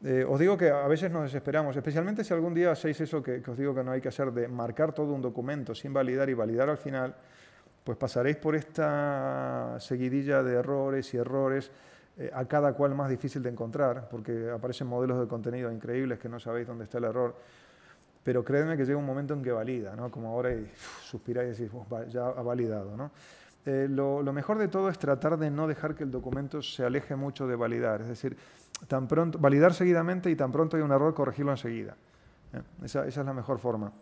Eh. os digo que a veces nos desesperamos, especialmente si algún día hacéis eso que, os digo que no hay que hacer, de marcar todo un documento sin validar y validar al final, pues pasaréis por esta seguidilla de errores y errores. Eh, a cada cual más difícil de encontrar, porque aparecen modelos de contenido increíbles que no sabéis dónde está el error. Pero créeme que llega un momento en que valida, ¿no? Como ahora y, suspiráis y decís, ya ha validado, ¿no? Eh, lo, mejor de todo es tratar de no dejar que el documento se aleje mucho de validar. Es decir, tan pronto, validar seguidamente y tan pronto hay un error, corregirlo enseguida. Eh, esa, es la mejor forma.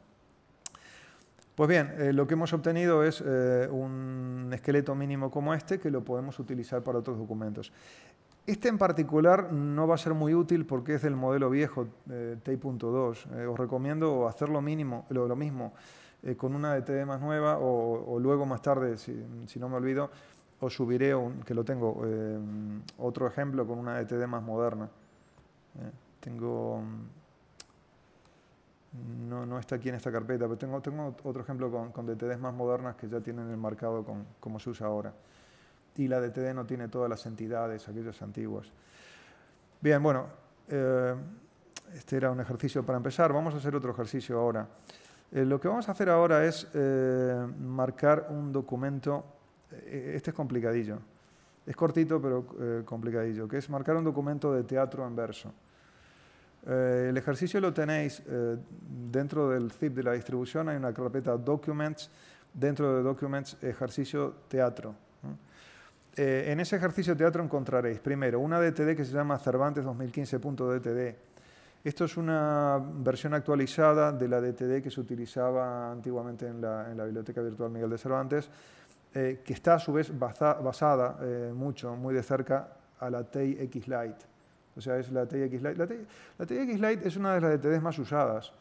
Pues bien, eh, lo que hemos obtenido es eh, un esqueleto mínimo como este que lo podemos utilizar para otros documentos. Este en particular no va a ser muy útil porque es del modelo viejo, TI.2. Eh, T.2. os recomiendo hacer lo, mínimo, lo, mismo con una de más nueva o, luego más tarde, si, no me olvido, os subiré, un, que lo tengo, otro ejemplo con una de más moderna. tengo mm, no, no está aquí en esta carpeta, pero tengo, tengo otro ejemplo con, con DTDs más modernas que ya tienen el marcado como se usa ahora. Y la DTD no tiene todas las entidades, aquellas antiguas. Bien, bueno, eh, este era un ejercicio para empezar. Vamos a hacer otro ejercicio ahora. Eh, lo que vamos a hacer ahora es eh, marcar un documento. Este es complicadillo. Es cortito, pero complicadillo, que es marcar un documento de teatro en verso. Eh, el ejercicio lo tenéis eh, dentro del zip de la distribución, hay una carpeta Documents, dentro de Documents ejercicio teatro. Eh, en ese ejercicio teatro encontraréis primero una DTD que se llama Cervantes 2015.dtd. Esto es una versión actualizada de la DTD que se utilizaba antiguamente en la, Biblioteca Virtual Miguel de Cervantes, que está a su vez basada mucho, muy de cerca, a la TEI X-Lite. O sea, es la TIX Lite. La, es una de las DTDs más usadas.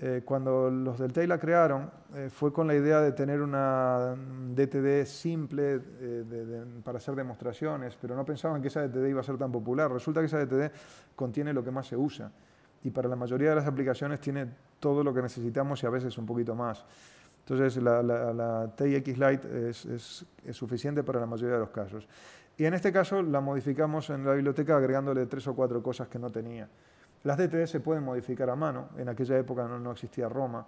Eh, cuando los del TEI la crearon, eh, fue con la idea de tener una DTD simple eh, para hacer demostraciones, pero no pensaban que esa DTD iba a ser tan popular. Resulta que esa DTD contiene lo que más se usa y para la mayoría de las aplicaciones tiene todo lo que necesitamos y a veces un poquito más. Entonces, la, la, la TIX Lite es, es suficiente para la mayoría de los casos. Y en este caso la modificamos en la biblioteca agregándole tres o cuatro cosas que no tenía. Las DTD e se pueden modificar a mano, en aquella época no, existía Roma.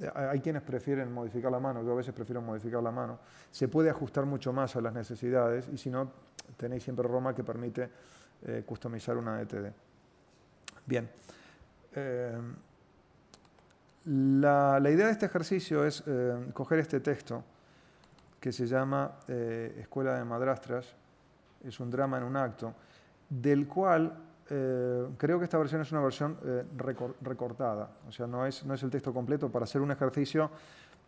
Eh, hay quienes prefieren modificar la mano, yo a veces prefiero modificar la mano. Se puede ajustar mucho más a las necesidades y si no, tenéis siempre Roma que permite eh, customizar una DTD. E. Bien. Eh, la, idea de este ejercicio es coger este texto que se llama Escuela de Madrastras es un drama en un acto, del cual eh, creo que esta versión es una versión eh, recortada, o sea, no es, no es el texto completo, para hacer un ejercicio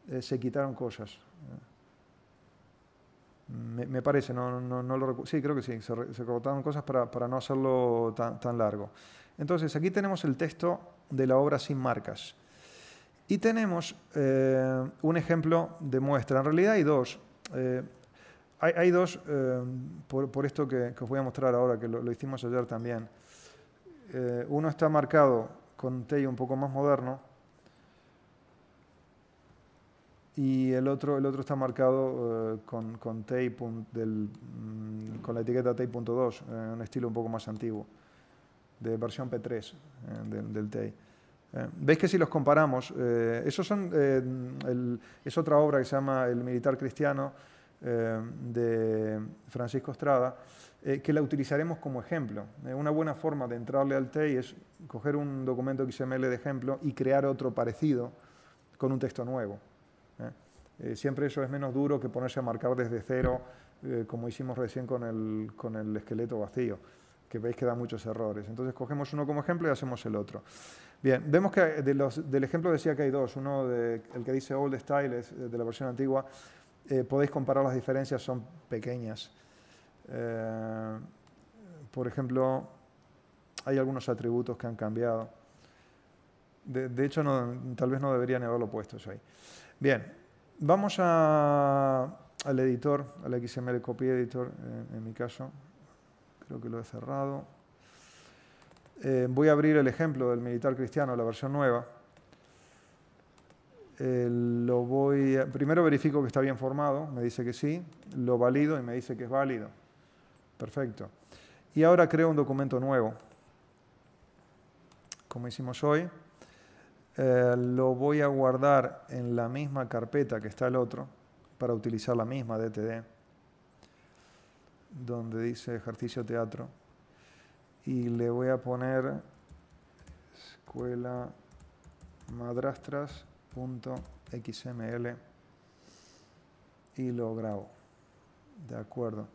eh, se quitaron cosas. Me, parece, no, no, no Sí, creo que sí, se, recortaron cosas para, no hacerlo tan, tan, largo. Entonces, aquí tenemos el texto de la obra sin marcas. Y tenemos un ejemplo de muestra. En realidad hay dos hay, dos, em, por, esto que, os voy a mostrar ahora, que lo, hicimos ayer también. Eh, uno está marcado con tei un poco más moderno y el otro, el otro está marcado eh, con, con, mm, con la etiqueta Tay.2, eh, un estilo un poco más antiguo, de versión P3 del, del Veis que si los comparamos, esos son, es otra obra que se llama El militar cristiano, eh, de Francisco Estrada, eh, que la utilizaremos como ejemplo. Eh, una buena forma de entrarle al TEI es coger un documento XML de ejemplo y crear otro parecido con un texto nuevo. siempre eso es menos duro que ponerse a marcar desde cero, como hicimos recién con el, esqueleto vacío, que veis que da muchos errores. Entonces cogemos uno como ejemplo y hacemos el otro. Bien, vemos que del ejemplo decía que hay dos. Uno, de, el que dice old style, de la versión antigua, eh, podéis comparar las diferencias, son pequeñas. Eh, por ejemplo, hay algunos atributos que han cambiado. De, hecho, tal vez no deberían haberlo puesto eso ahí. Bien, vamos al editor, al XML copy editor, en, mi caso. Creo que lo he cerrado. Eh, voy a abrir el ejemplo del militar cristiano, la versión nueva. Eh, lo voy primero verifico que está bien formado, me dice que sí, lo valido y me dice que es válido. Perfecto. Y ahora creo un documento nuevo, como hicimos hoy. Eh, lo voy a guardar en la misma carpeta que está el otro para utilizar la misma DTD, donde dice ejercicio teatro. Y le voy a poner escuela madrastras .xml y lo grabo. De acuerdo.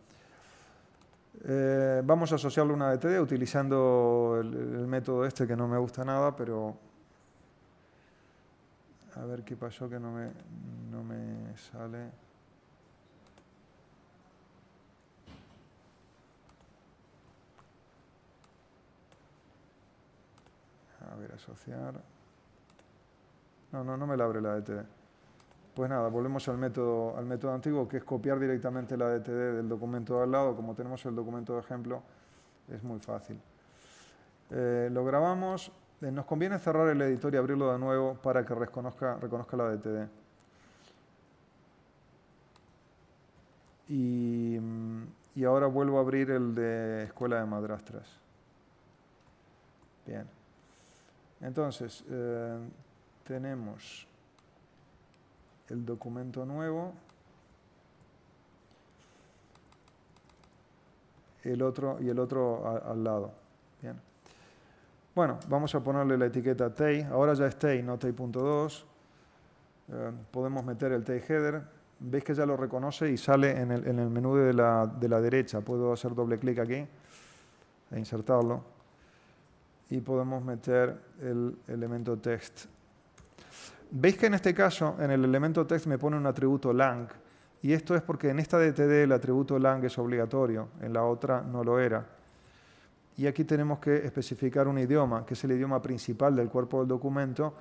Eh, vamos a asociarlo una DTD utilizando el, el, método este que no me gusta nada, pero a ver qué pasó que no me, no me sale. A ver, asociar. No, no, no me la abre la DTD. Pues nada, volvemos al método, al método antiguo, que es copiar directamente la DTD e del documento de al lado. Como tenemos el documento de ejemplo, es muy fácil. Eh, lo grabamos. Eh, nos conviene cerrar el editor y abrirlo de nuevo para que reconozca, la DTD. E mm, y, ahora vuelvo a abrir el de Escuela de Madrastras. Bien. Entonces, eh, tenemos el documento nuevo, el otro y el otro al lado. Bien. Bueno, vamos a ponerle la etiqueta Tay. Ahora ya es Tay, no Tay.2. Eh, podemos meter el Tay header. Veis que ya lo reconoce y sale en el, menú de la, de la derecha. Puedo hacer doble clic aquí e insertarlo. Y podemos meter el elemento text Veis que en este caso, en el elemento text me pone un atributo lang, y esto es porque en esta DTD el atributo lang es obligatorio, en la otra no lo era. Y aquí tenemos que especificar un idioma, que es el idioma principal del cuerpo del documento,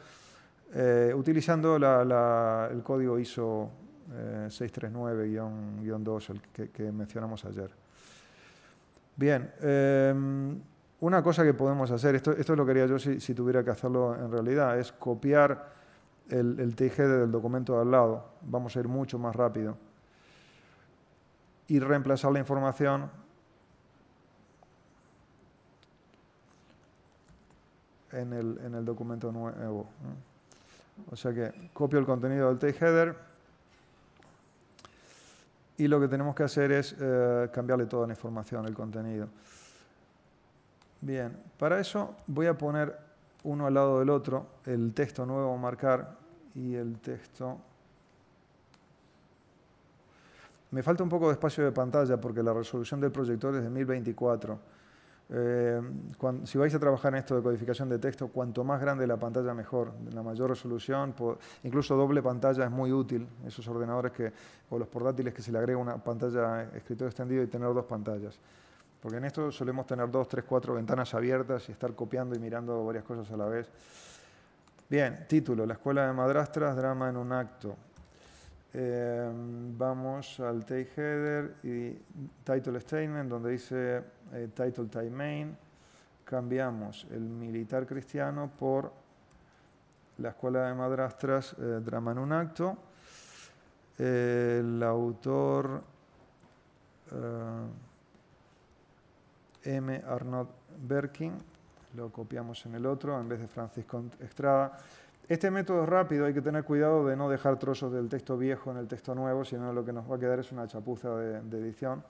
eh, utilizando el código ISO 639-2, eh, el que, mencionamos ayer. Bien, em, una cosa que podemos hacer, esto, esto lo quería yo si, si tuviera que hacerlo en realidad, es copiar el, el header del documento de al lado. Vamos a ir mucho más rápido. Y reemplazar la información en el, documento nuevo. O sea que copio el contenido del t header y lo que tenemos que hacer es eh, cambiarle toda la información, el contenido. Bien, para eso voy a poner uno al lado del otro, el texto nuevo marcar y el texto... Me falta un poco de espacio de pantalla porque la resolución del proyector es de 1024. Eh, si vais a trabajar en esto de codificación de texto, cuanto más grande la pantalla mejor, la mayor resolución, incluso doble pantalla es muy útil, esos ordenadores que, o los portátiles que se le agrega una pantalla escritorio extendido y tener dos pantallas. Porque en esto solemos tener dos, tres, cuatro ventanas abiertas y estar copiando y mirando varias cosas a la vez. Bien, título, La Escuela de Madrastras, Drama en un Acto. Em, vamos al take header y title statement, donde dice eh, title time main. Cambiamos el militar cristiano por la escuela de madrastras, eh, drama en un acto. el autor. Eh, M. Arnold Berkin, lo copiamos en el otro en vez de Francisco Estrada. Este método es rápido, hay que tener cuidado de no dejar trozos del texto viejo en el texto nuevo, sino lo que nos va a quedar es una chapuza de, edición,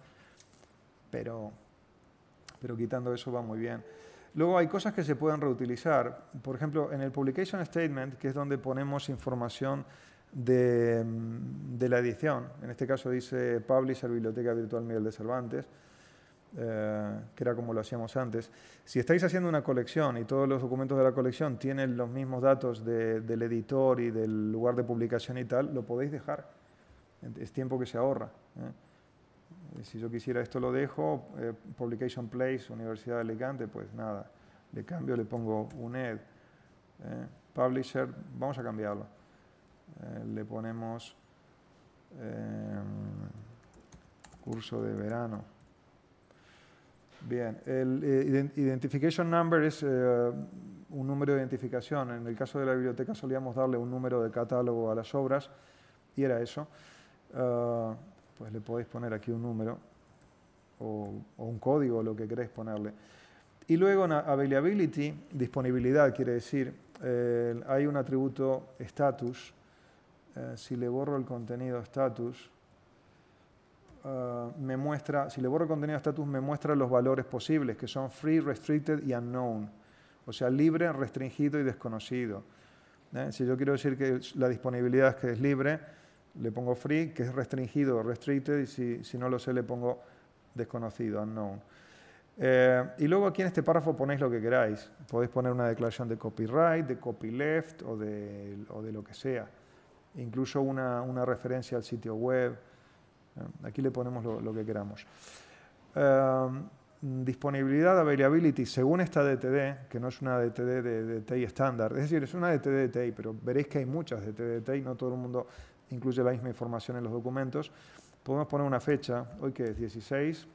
pero, quitando eso va muy bien. Luego hay cosas que se pueden reutilizar, por ejemplo, en el Publication Statement, que es donde ponemos información de, de la edición, en este caso dice Publisher Biblioteca Virtual Miguel de Cervantes, eh, que era como lo hacíamos antes. Si estáis haciendo una colección y todos los documentos de la colección tienen los mismos datos del editor y del lugar de publicación y tal, lo podéis dejar. Es tiempo que se ahorra. ¿eh? Si yo quisiera esto lo dejo, eh, Publication Place, Universidad de Alicante, pues nada, le cambio, le pongo UNED. Publisher, vamos a cambiarlo. le ponemos curso de verano Bien, el eh, identification number es eh, un número de identificación. En el caso de la biblioteca solíamos darle un número de catálogo a las obras y era eso. Ah, pues le podéis poner aquí un número o, un código, lo que queréis ponerle. Y luego en availability, disponibilidad quiere decir, eh, hay un atributo status. si le borro el contenido status, eh, me muestra, si le borro contenido de estatus, me muestra los valores posibles, que son free, restricted y unknown. O sea, libre, restringido y desconocido. ¿Eh? Si yo quiero decir que la disponibilidad es que es libre, le pongo free, que es restringido o restricted, y si, no lo sé, le pongo desconocido, unknown. Eh, y luego aquí en este párrafo ponéis lo que queráis. Podéis poner una declaración de copyright, de copyleft o de, lo que sea. Incluso una referencia al sitio web. Eh, aquí le ponemos lo, que queramos. Disponibilidad eh, disponibilidad, availability, según esta DTD, que no es una DTD de TI estándar, es decir, es una DTD de TI, pero veréis que hay muchas DTD de no todo el mundo incluye la misma información en los documentos. Podemos poner una fecha, hoy que es 16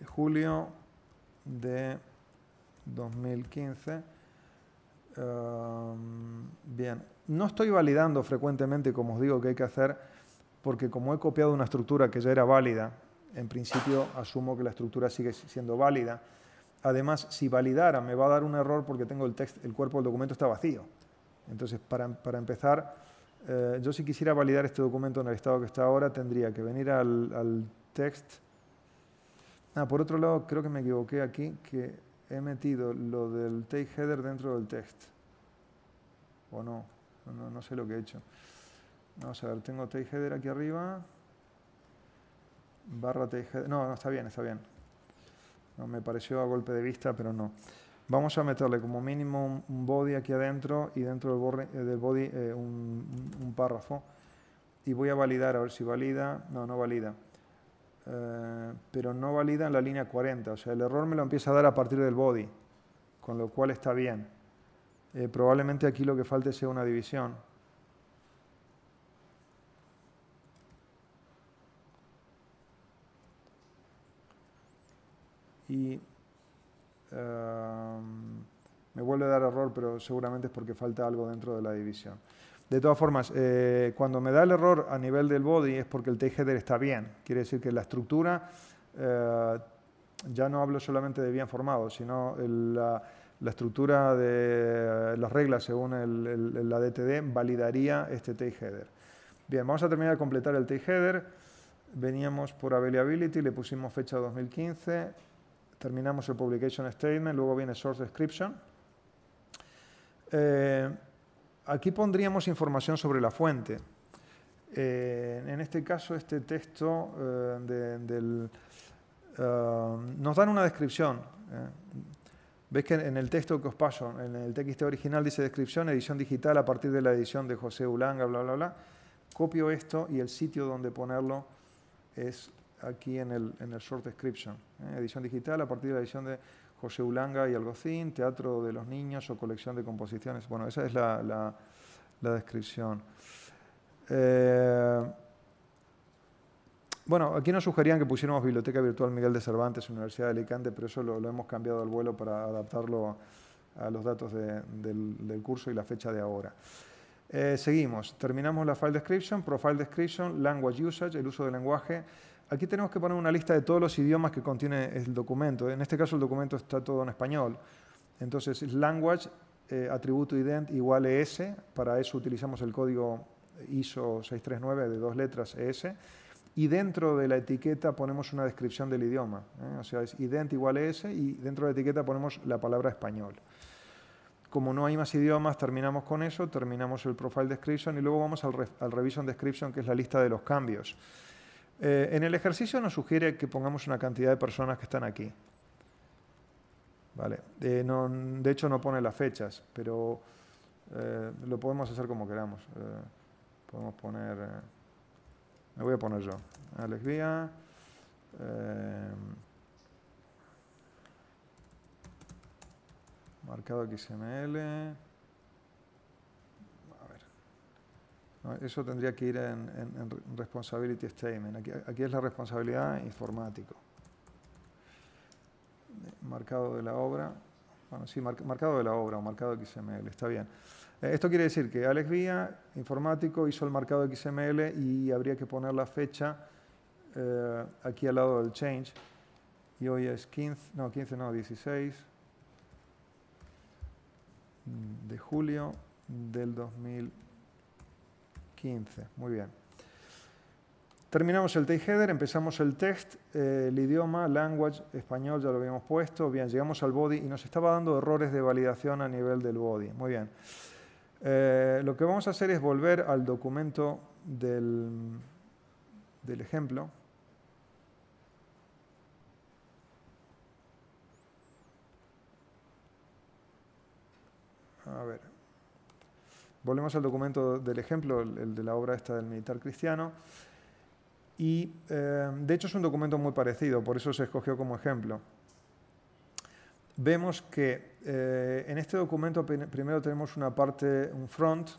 de julio de 2015. Eh, bien, no estoy validando frecuentemente, como os digo, que hay que hacer porque como he copiado una estructura que ya era válida, en principio asumo que la estructura sigue siendo válida. Además, si validara, me va a dar un error porque tengo el, text, el cuerpo del documento está vacío. Entonces, para, empezar, eh, yo si quisiera validar este documento en el estado que está ahora, tendría que venir al, al text. Ah, por otro lado, creo que me equivoqué aquí, que he metido lo del take header dentro del text. O no, no sé lo que he hecho. Vamos a ver, tengo header aquí arriba. Barra header. No, no, está bien, está bien. No, me pareció a golpe de vista, pero no. Vamos a meterle como mínimo un body aquí adentro y dentro del, eh, body eh, un, párrafo. Y voy a validar, a ver si valida. No, no valida. Eh, pero no valida en la línea 40. O sea, el error me lo empieza a dar a partir del body, con lo cual está bien. probablemente aquí lo que falte sea una división. y em, me vuelve a dar error, pero seguramente es porque falta algo dentro de la división. De todas formas, eh, cuando me da el error a nivel del body es porque el take header está bien. Quiere decir que la estructura, eh, ya no hablo solamente de bien formado, sino la, estructura de las reglas según la DTD validaría este take header. Bien, vamos a terminar de completar el take header. Veníamos por availability, le pusimos fecha 2015 terminamos el publication statement, luego viene source description. Eh, aquí pondríamos información sobre la fuente. Eh, en este caso, este texto eh, nos dan una descripción. Ves que en el texto que os paso, en el texto original dice descripción, edición digital a partir de la edición de José Ulanga, bla, bla, bla. Copio esto y el sitio donde ponerlo es aquí en el, short description. ¿eh? Edición digital a partir de la edición de José Ulanga y Algocín, Teatro de los Niños o colección de composiciones. Bueno, esa es la, descripción. Eh, bueno, aquí nos sugerían que pusiéramos Biblioteca Virtual Miguel de Cervantes, Universidad de Alicante, pero eso lo, hemos cambiado al vuelo para adaptarlo a, los datos del, curso y la fecha de ahora. Eh, seguimos, terminamos la file description, profile description, language usage, el uso del lenguaje. Aquí tenemos que poner una lista de todos los idiomas que contiene el documento. En este caso el documento está todo en español. Entonces, language, eh, atributo ident igual ES. Para eso utilizamos el código ISO 639 de dos letras ES. Y dentro de la etiqueta ponemos una descripción del idioma. ¿eh? O sea, es ident igual ES y dentro de la etiqueta ponemos la palabra español como no hay más idiomas, terminamos con eso, terminamos el profile description y luego vamos al, al, revision description, que es la lista de los cambios. Eh, en el ejercicio nos sugiere que pongamos una cantidad de personas que están aquí. Vale. de hecho no pone las fechas, pero eh, lo podemos hacer como queramos. Eh, podemos poner... me voy a poner yo. Alex Vía. marcado XML. Eso tendría que ir en, Responsibility Statement. Aquí, es la responsabilidad informático. Marcado de la obra. Bueno, sí, marcado de la obra o marcado XML, está bien. Eh, esto quiere decir que Alex Vía, informático, hizo el marcado XML y habría que poner la fecha eh, aquí al lado del change. Y hoy es 15, no, 15 no, 16 de julio del 2000 15, muy bien. Terminamos el take header, empezamos el text, eh, el idioma, language, español, ya lo habíamos puesto. Bien, llegamos al body y nos estaba dando errores de validación a nivel del body. Muy bien. Eh, lo que vamos a hacer es volver al documento del, del ejemplo. A ver. Volvemos al documento del ejemplo, el de la obra esta del militar cristiano. Y eh, de hecho es un documento muy parecido, por eso se escogió como ejemplo. Vemos que eh, en este documento primero tenemos una parte, un front.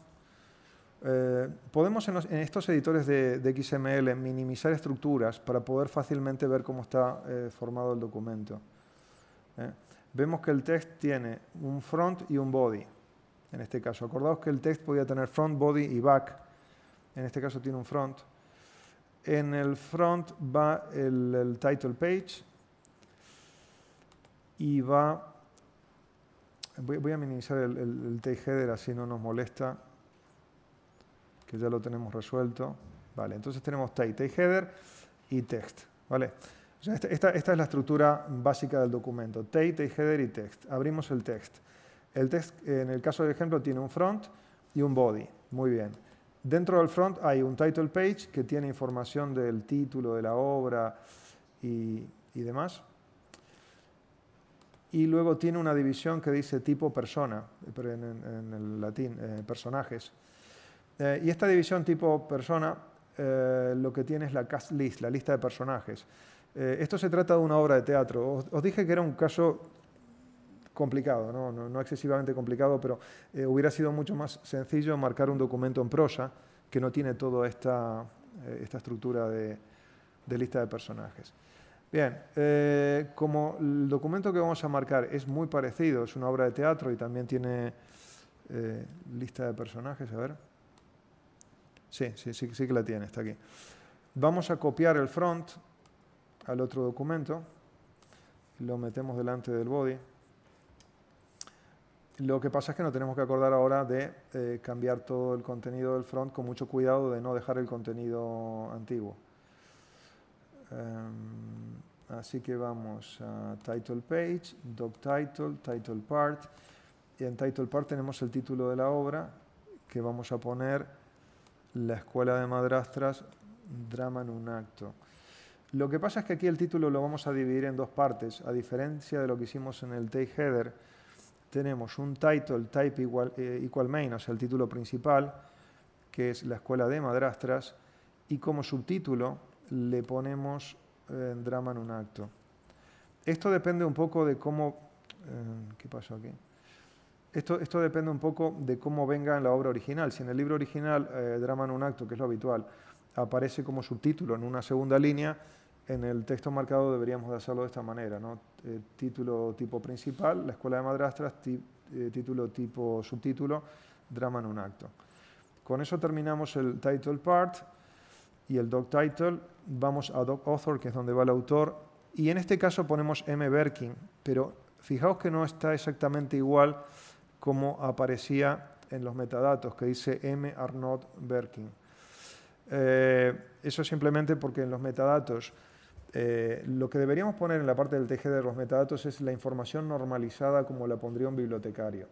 Eh, podemos en, estos editores de, XML minimizar estructuras para poder fácilmente ver cómo está formado el documento. Vemos que el text tiene un front y un body en este caso. Acordaos que el text podía tener front, body y back. En este caso tiene un front. En el front va el, title page y va... Voy, a minimizar el, el, header así no nos molesta, que ya lo tenemos resuelto. Vale, entonces tenemos type, header y text. ¿vale? esta, es la estructura básica del documento. text, header y text. Abrimos el text. El en el caso de ejemplo, tiene un front y un body. Muy bien. Dentro del front hay un title page que tiene información del título, de la obra y, demás. Y luego tiene una división que dice tipo persona, en, en el latín, eh, personajes. Eh, y esta división tipo persona eh, lo que tiene es la cast list, la lista de personajes. esto se trata de una obra de teatro. os dije que era un caso complicado, no, no, excesivamente complicado, pero eh, hubiera sido mucho más sencillo marcar un documento en prosa que no tiene toda esta, eh, estructura de, lista de personajes. Bien, eh, como el documento que vamos a marcar es muy parecido, es una obra de teatro y también tiene lista de personajes, a ver. Sí, sí, sí, sí que la tiene, está aquí. Vamos a copiar el front al otro documento, lo metemos delante del body. Lo que pasa es que no tenemos que acordar ahora de eh, cambiar todo el contenido del front con mucho cuidado de no dejar el contenido antiguo. Em, así que vamos a title page, doc title, title part. Y en title part tenemos el título de la obra que vamos a poner La escuela de madrastras, drama en un acto. Lo que pasa es que aquí el título lo vamos a dividir en dos partes. A diferencia de lo que hicimos en el take header, tenemos un title type equal, main, o sea, el título principal, que es la escuela de madrastras, y como subtítulo le ponemos eh, drama en un acto. Esto depende un poco de cómo... Eh, ¿Qué pasó aquí? Esto, esto, depende un poco de cómo venga en la obra original. Si en el libro original, eh, drama en un acto, que es lo habitual, aparece como subtítulo en una segunda línea, en el texto marcado deberíamos de hacerlo de esta manera, ¿no? Eh, título tipo principal, la escuela de madrastras, eh, título tipo subtítulo, drama en un acto. Con eso terminamos el title part y el doc title. Vamos a doc author, que es donde va el autor. Y en este caso ponemos M. Berkin, pero fijaos que no está exactamente igual como aparecía en los metadatos, que dice M. Arnold Berkin. Eh, eso simplemente porque en los metadatos eh, lo que deberíamos poner en la parte del TGD de los metadatos es la información normalizada como la pondría un bibliotecario.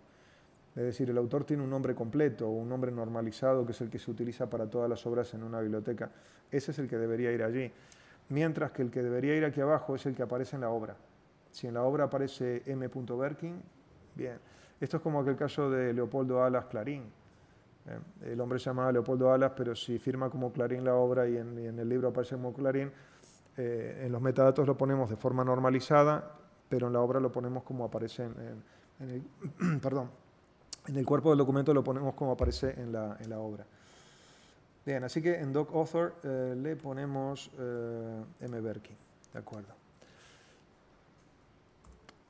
Es decir, el autor tiene un nombre completo, o un nombre normalizado, que es el que se utiliza para todas las obras en una biblioteca. Ese es el que debería ir allí. Mientras que el que debería ir aquí abajo es el que aparece en la obra. Si en la obra aparece M. Berkin, bien. Esto es como aquel caso de Leopoldo Alas Clarín. Eh. el hombre se llamaba Leopoldo Alas, pero si firma como Clarín la obra y en, y en el libro aparece como Clarín, eh, en los metadatos lo ponemos de forma normalizada, pero en la obra lo ponemos como aparece en, el, perdón, cuerpo del documento lo ponemos como aparece en la, obra. Bien, así que en doc author eh, le ponemos eh, M. Berkey, de acuerdo.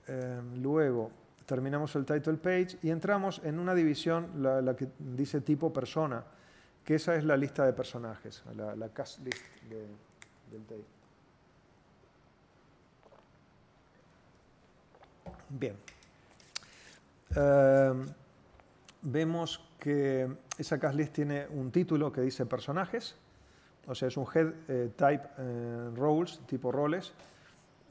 Em, luego terminamos el title page y entramos en una división, la, que dice tipo persona, que esa es la lista de personajes, la, cast list del table. Bien. Em, vemos que esa list tiene un título que dice personajes, o sea, es un head eh, type eh, roles, tipo roles,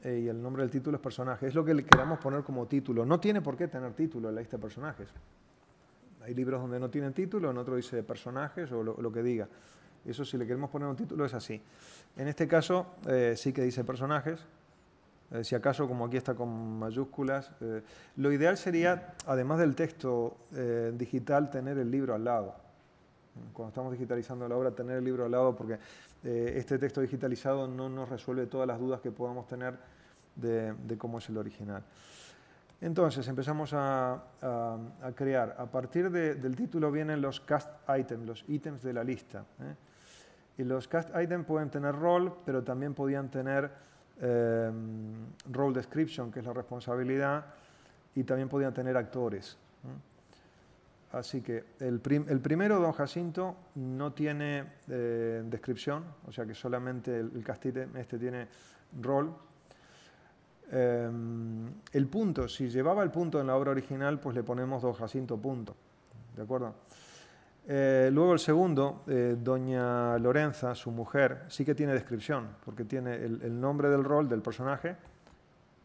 eh, y el nombre del título es personaje. Es lo que le queramos poner como título. No tiene por qué tener título en la lista de personajes. Hay libros donde no tienen título, en otro dice personajes o lo, lo que diga. Eso si le queremos poner un título es así. En este caso sí que dice personajes, eh, si acaso como aquí está con mayúsculas. Eh, lo ideal sería, además del texto eh, digital, tener el libro al lado. Cuando estamos digitalizando la obra, tener el libro al lado, porque este texto digitalizado no nos resuelve todas las dudas que podamos tener de, cómo es el original. Entonces empezamos a, crear. A partir del título vienen los cast items, los ítems de la lista. Y los cast items pueden tener rol, pero también podían tener Em, role description, que es la responsabilidad, y también podían tener actores. Así que el, primero, don Jacinto, no tiene eh, descripción, o sea que solamente el, castillo e-, este tiene rol. Em, el punto, si llevaba el punto en la obra original, pues le ponemos don Jacinto punto. ¿De acuerdo? Eh, luego el segundo, eh, doña Lorenza, su mujer, sí que tiene descripción, porque tiene el, nombre del rol del personaje,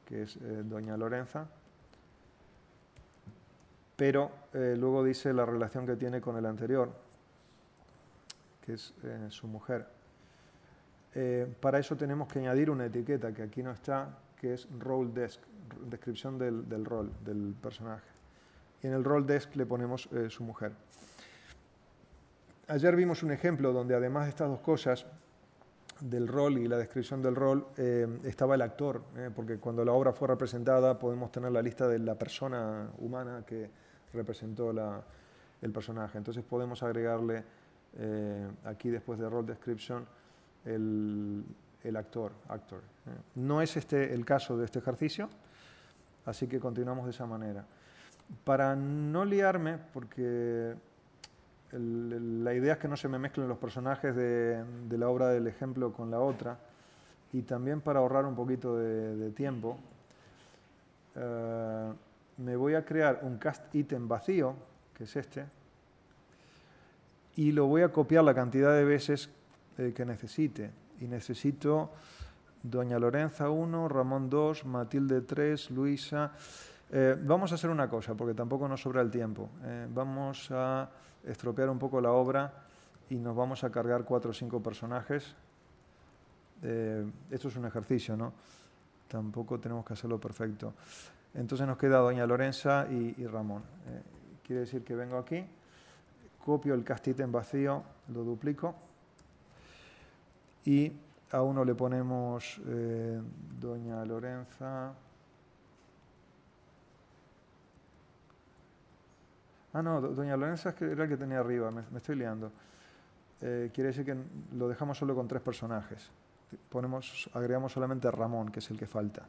que es eh, doña Lorenza, pero luego dice la relación que tiene con el anterior, que es su mujer. para eso tenemos que añadir una etiqueta que aquí no está, que es role desk, descripción del, del rol, del personaje. Y en el role desk le ponemos su mujer ayer vimos un ejemplo donde además de estas dos cosas, del rol y la descripción del rol, eh, estaba el actor, eh, porque cuando la obra fue representada podemos tener la lista de la persona humana que representó el personaje. Entonces podemos agregarle eh, aquí después de role description el, actor. actor No es este el caso de este ejercicio, así que continuamos de esa manera. Para no liarme, porque la idea es que no se me mezclen los personajes de, la obra del ejemplo con la otra y también para ahorrar un poquito de, tiempo. Eh, me voy a crear un cast item vacío, que es este, y lo voy a copiar la cantidad de veces eh, que necesite. Y necesito Doña Lorenza 1, Ramón 2, Matilde 3, Luisa eh, vamos a hacer una cosa, porque tampoco nos sobra el tiempo. Eh, vamos a estropear un poco la obra y nos vamos a cargar cuatro o cinco personajes. Eh, esto es un ejercicio, ¿no? Tampoco tenemos que hacerlo perfecto. Entonces nos queda Doña Lorenza y, Ramón. quiere decir que vengo aquí, copio el castito en vacío, lo duplico y a uno le ponemos Doña Lorenza. Ah, no, doña Lorenza era el que tenía arriba, me, estoy liando. Eh, quiere decir que lo dejamos solo con tres personajes. Ponemos, agregamos solamente a Ramón, que es el que falta.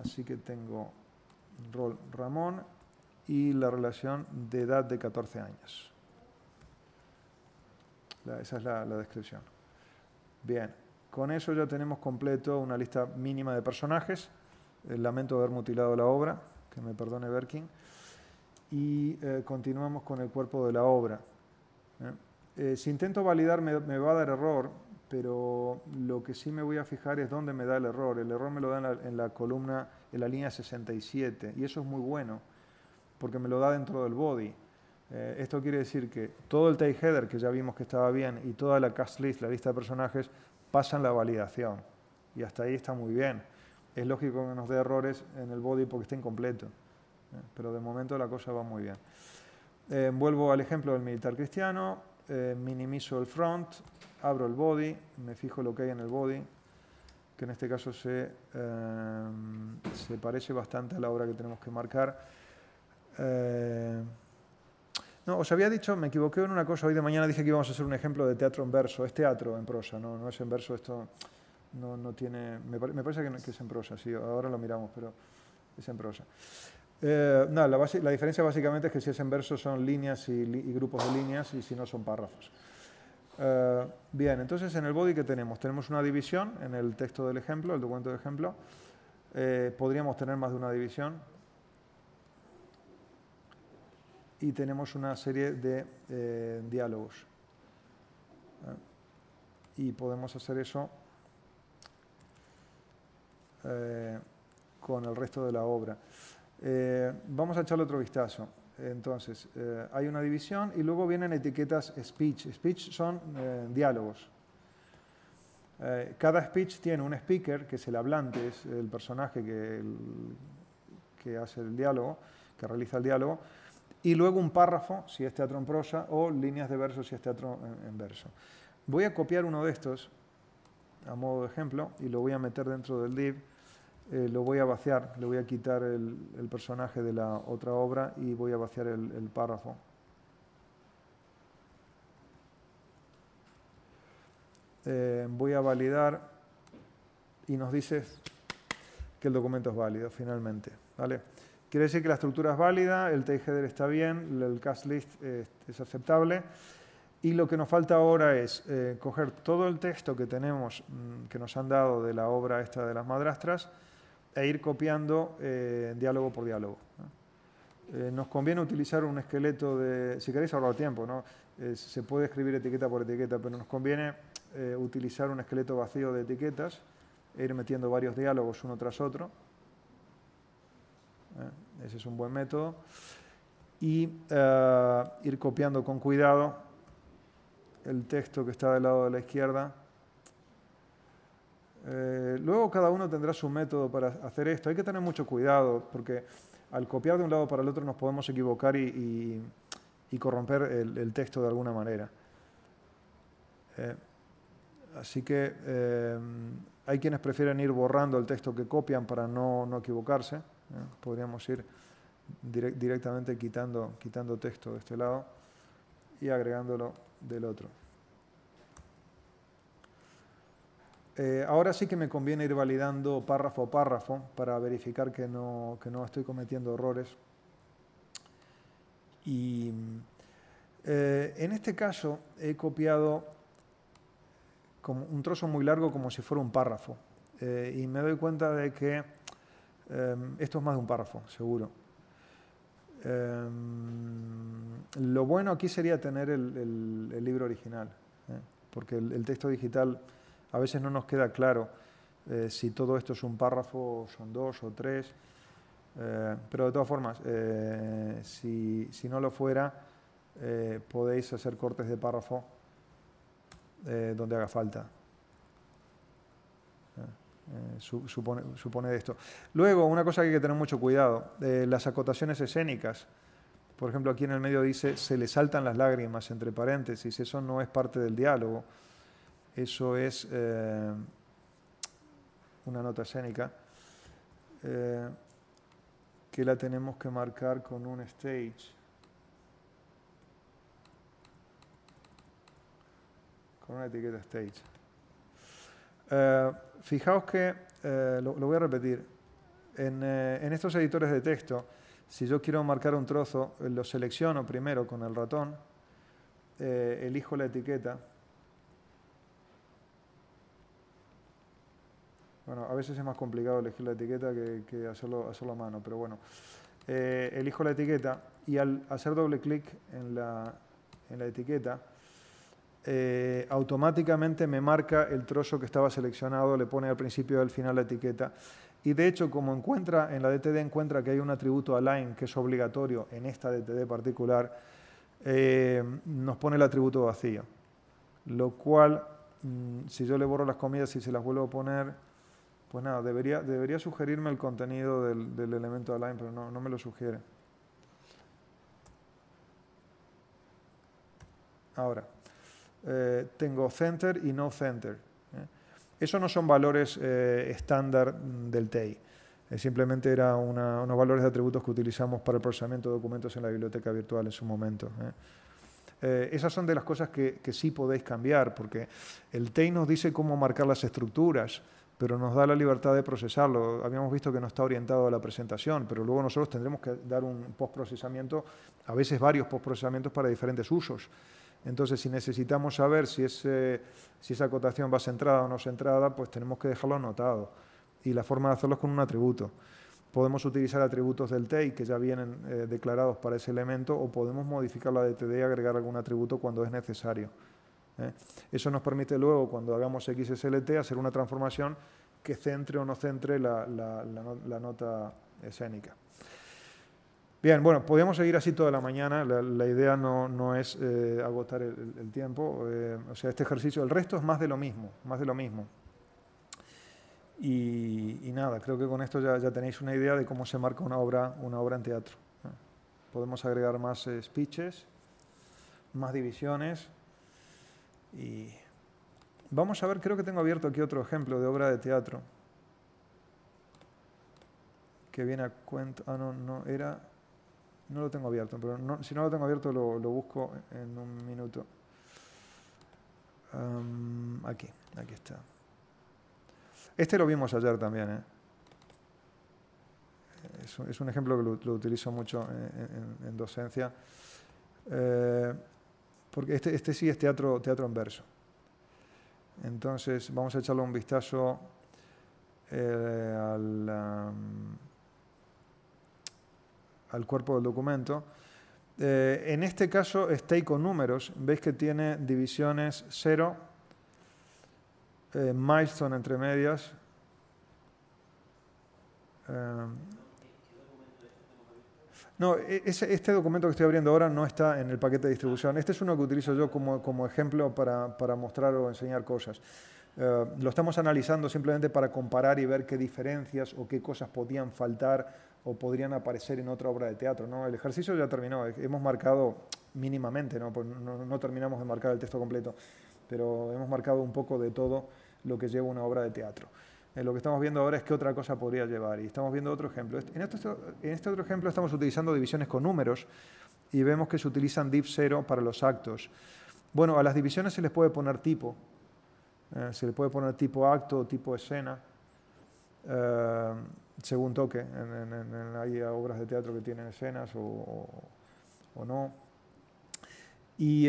Así que tengo rol Ramón y la relación de edad de 14 años. esa es la, descripción. Bien, con eso ya tenemos completo una lista mínima de personajes. Eh, lamento haber mutilado la obra, que me perdone Berkin y eh, continuamos con el cuerpo de la obra. ¿eh? Eh, si intento validar me, va a dar error, pero lo que sí me voy a fijar es dónde me da el error. El error me lo da en la, columna, en la línea 67, y eso es muy bueno, porque me lo da dentro del body. esto quiere decir que todo el tag header que ya vimos que estaba bien y toda la cast list, la lista de personajes, pasan la validación. Y hasta ahí está muy bien. Es lógico que nos dé errores en el body porque está incompleto. Eh, pero de momento la cosa va muy bien. Eh, vuelvo al ejemplo del militar cristiano, eh, minimizo el front, abro el body, me fijo lo que hay en el body, que en este caso se, se parece bastante a la obra que tenemos que marcar. no, os había dicho, me equivoqué en una cosa, hoy de mañana dije que íbamos a hacer un ejemplo de teatro en verso, es teatro en prosa, no, no es en verso, esto no, no tiene, me, parece que, que, es en prosa, sí, ahora lo miramos, pero es en prosa. Eh, la, diferencia básicamente es que si es en verso son líneas y, grupos de líneas y si no son párrafos. Eh, bien, entonces en el body que tenemos, tenemos una división en el texto del ejemplo, el documento de ejemplo. Eh, podríamos tener más de una división. Y tenemos una serie de diálogos. Y podemos hacer eso con el resto de la obra. Eh, vamos a echarle otro vistazo. Entonces, eh, hay una división y luego vienen etiquetas speech. Speech son eh, diálogos. cada speech tiene un speaker, que es el hablante, es el personaje que, hace el diálogo, que realiza el diálogo, y luego un párrafo, si es teatro en prosa, o líneas de verso, si es teatro en verso. Voy a copiar uno de estos, a modo de ejemplo, y lo voy a meter dentro del div eh, lo voy a vaciar, le voy a quitar el, personaje de la otra obra y voy a vaciar el, párrafo. Eh, voy a validar y nos dice que el documento es válido finalmente. ¿vale? Quiere decir que la estructura es válida, el header está bien, el cast list eh, es aceptable. Y lo que nos falta ahora es coger todo el texto que tenemos, mm, que nos han dado de la obra esta de las madrastras, e ir copiando eh, diálogo por diálogo. Eh, nos conviene utilizar un esqueleto de, si queréis ahorrar tiempo, ¿no? Eh, se puede escribir etiqueta por etiqueta, pero nos conviene utilizar un esqueleto vacío de etiquetas e ir metiendo varios diálogos uno tras otro. Ese es un buen método. Y ir copiando con cuidado el texto que está del lado de la izquierda eh, luego cada uno tendrá su método para hacer esto. Hay que tener mucho cuidado porque al copiar de un lado para el otro nos podemos equivocar y, corromper el, texto de alguna manera. Eh, así que eh, hay quienes prefieren ir borrando el texto que copian para no, equivocarse. Podríamos ir directamente quitando, quitando texto de este lado y agregándolo del otro. Eh, ahora sí que me conviene ir validando párrafo a párrafo para verificar que no, no estoy cometiendo errores. Y eh, en este caso he copiado como un trozo muy largo como si fuera un párrafo. Eh, y me doy cuenta de que esto es más de un párrafo, seguro. lo bueno aquí sería tener el, libro original, porque el texto digital a veces no nos queda claro eh, si todo esto es un párrafo, son dos o tres, eh, pero de todas formas, eh, si, no lo fuera, podéis hacer cortes de párrafo donde haga falta. supone, supone, esto. Luego, una cosa que hay que tener mucho cuidado, las acotaciones escénicas. Por ejemplo, aquí en el medio dice, se le saltan las lágrimas, entre paréntesis, eso no es parte del diálogo. Eso es eh, una nota escénica eh, que la tenemos que marcar con un stage. Con una etiqueta stage. Eh, fijaos que, lo, voy a repetir, en, estos editores de texto, si yo quiero marcar un trozo, lo selecciono primero con el ratón, elijo la etiqueta Bueno, a veces es más complicado elegir la etiqueta que, hacerlo, a mano, pero bueno. Eh, elijo la etiqueta y al hacer doble clic en la, etiqueta, eh, automáticamente me marca el trozo que estaba seleccionado, le pone al principio y al final la etiqueta. Y de hecho, como encuentra en la DTD, encuentra que hay un atributo align que es obligatorio en esta DTD particular, eh, nos pone el atributo vacío. Lo cual, mm, si yo le borro las comidas y se las vuelvo a poner, pues nada, debería, debería sugerirme el contenido del, del elemento align, pero no, me lo sugiere. Ahora, eh, tengo center y no center. ¿eh? Esos no son valores eh, estándar del TEI. simplemente eran unos valores de atributos que utilizamos para el procesamiento de documentos en la biblioteca virtual en su momento. esas son de las cosas que, que, sí podéis cambiar, porque el TEI nos dice cómo marcar las estructuras, pero nos da la libertad de procesarlo. Habíamos visto que no está orientado a la presentación, pero luego nosotros tendremos que dar un postprocesamiento, a veces varios postprocesamientos para diferentes usos. Entonces, si necesitamos saber si, eh, esa cotación va centrada o no centrada, pues tenemos que dejarlo anotado. Y la forma de hacerlo es con un atributo. Podemos utilizar atributos del TEI que ya vienen eh, declarados para ese elemento o podemos modificar la DTD y agregar algún atributo cuando es necesario. ¿eh? Eso nos permite luego, cuando hagamos XSLT, hacer una transformación que centre o no centre la, nota escénica. Bien, bueno, podemos seguir así toda la mañana. La, idea no, es eh, agotar el, tiempo. Eh, o sea, este ejercicio, el resto es más de lo mismo, más de lo mismo. Y, nada, creo que con esto ya, tenéis una idea de cómo se marca una obra, una obra en teatro. Podemos agregar más speeches, más divisiones, y vamos a ver, creo que tengo abierto aquí otro ejemplo de obra de teatro. Que viene a cuenta. Ah, no, no, era. No lo tengo abierto, pero si no lo tengo abierto lo, busco en un minuto. aquí, aquí está. Este lo vimos ayer también. ¿eh? Es, un ejemplo que lo, utilizo mucho en, docencia. Eh, porque este, este, sí es teatro, teatro en Entonces vamos a echarle un vistazo eh, um, al, cuerpo del documento. Eh, en este caso stay con números, veis que tiene divisiones 0, eh, milestone entre medias, no, e, este documento que estoy abriendo ahora no está en el paquete de distribución. Este es uno que utilizo yo como, ejemplo para, mostrar o enseñar cosas. Eh, lo estamos analizando simplemente para comparar y ver qué diferencias o qué cosas podían faltar o podrían aparecer en otra obra de teatro. ¿no? El ejercicio ya terminó, hemos marcado mínimamente, pues no terminamos de marcar el texto completo, pero hemos marcado un poco de todo lo que lleva una obra de teatro. Eh, lo que estamos viendo ahora es qué otra cosa podría llevar. Y estamos viendo otro ejemplo. En este, en otro ejemplo estamos utilizando divisiones con números y vemos que se utilizan div 0 para los actos. Bueno, a las divisiones se les puede poner tipo. Eh, se les puede poner tipo acto, tipo escena, eh, según toque. En, hay obras de teatro que tienen escenas o, o no. Y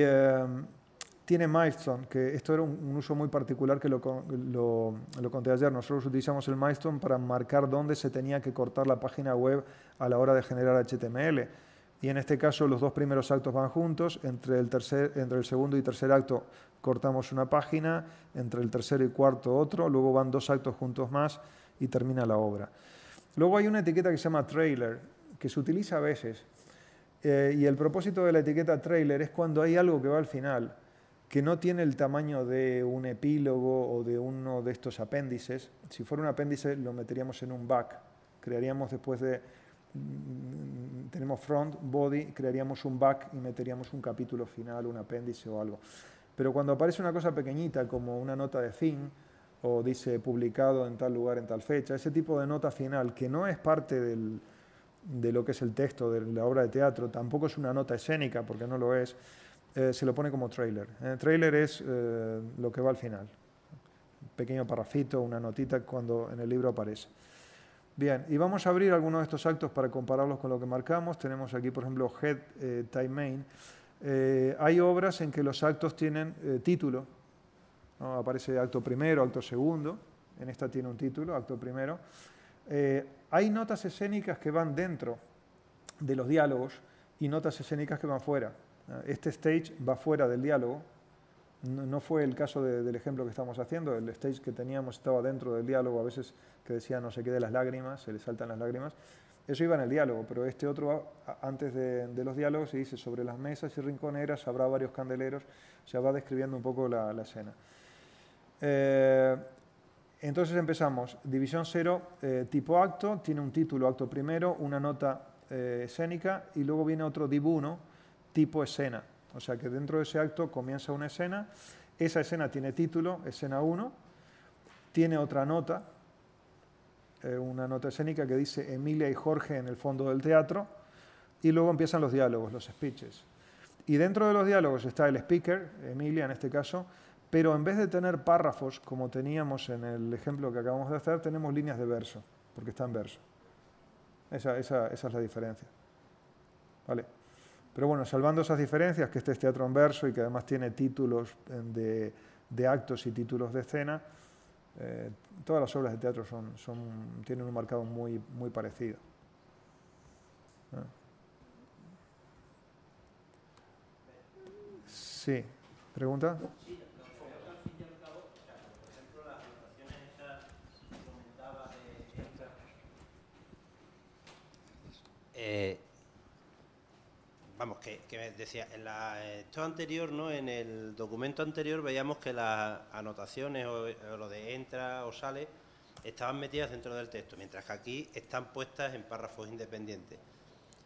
tiene milestone, que esto era un, uso muy particular que lo, conté ayer. Nosotros utilizamos el milestone para marcar dónde se tenía que cortar la página web a la hora de generar HTML. Y en este caso los dos primeros actos van juntos, entre el, tercer, entre el segundo y tercer acto cortamos una página, entre el tercero y cuarto otro, luego van dos actos juntos más y termina la obra. Luego hay una etiqueta que se llama trailer, que se utiliza a veces. Eh, y el propósito de la etiqueta trailer es cuando hay algo que va al final que no tiene el tamaño de un epílogo o de uno de estos apéndices. Si fuera un apéndice lo meteríamos en un back, crearíamos después de mm, tenemos front, body, crearíamos un back y meteríamos un capítulo final, un apéndice o algo. Pero cuando aparece una cosa pequeñita como una nota de fin o dice publicado en tal lugar en tal fecha, ese tipo de nota final que no es parte de lo que es el texto de la obra de teatro, tampoco es una nota escénica porque no lo es, eh, se lo pone como trailer. El eh, trailer es eh, lo que va al final. Un pequeño parrafito, una notita cuando en el libro aparece. Bien, y vamos a abrir algunos de estos actos para compararlos con lo que marcamos. Tenemos aquí, por ejemplo, Head Time Main. hay obras en que los actos tienen título. Aparece acto primero, acto segundo. En esta tiene un título, acto primero. hay notas escénicas que van dentro de los diálogos y notas escénicas que van fuera. Este stage va fuera del diálogo. No, fue el caso del ejemplo que estamos haciendo. El stage que teníamos estaba dentro del diálogo. A veces que decía no se quede las lágrimas, se le saltan las lágrimas. Eso iba en el diálogo, pero este otro antes de, los diálogos se dice sobre las mesas y rinconeras habrá varios candeleros. se va describiendo un poco la, escena. Eh, entonces empezamos. División cero, eh, tipo acto, tiene un título, acto primero, una nota eh, escénica y luego viene otro dibuno tipo escena. O sea que dentro de ese acto comienza una escena, esa escena tiene título, escena 1, tiene otra nota, eh, una nota escénica que dice Emilia y Jorge en el fondo del teatro, y luego empiezan los diálogos, los speeches. Y dentro de los diálogos está el speaker, Emilia en este caso, pero en vez de tener párrafos, como teníamos en el ejemplo que acabamos de hacer, tenemos líneas de verso, porque está en verso. Esa, esa es la diferencia. ¿Vale? Pero bueno, salvando esas diferencias, que este es teatro en verso y que además tiene títulos eh, de, actos y títulos de escena, eh, todas las obras de teatro son, tienen un marcado muy, muy parecido. Ah. Sí, pregunta. Eh, vamos, que, decía, en la, eh, anterior, En el documento anterior veíamos que las anotaciones o, lo de entra o sale estaban metidas dentro del texto, mientras que aquí están puestas en párrafos independientes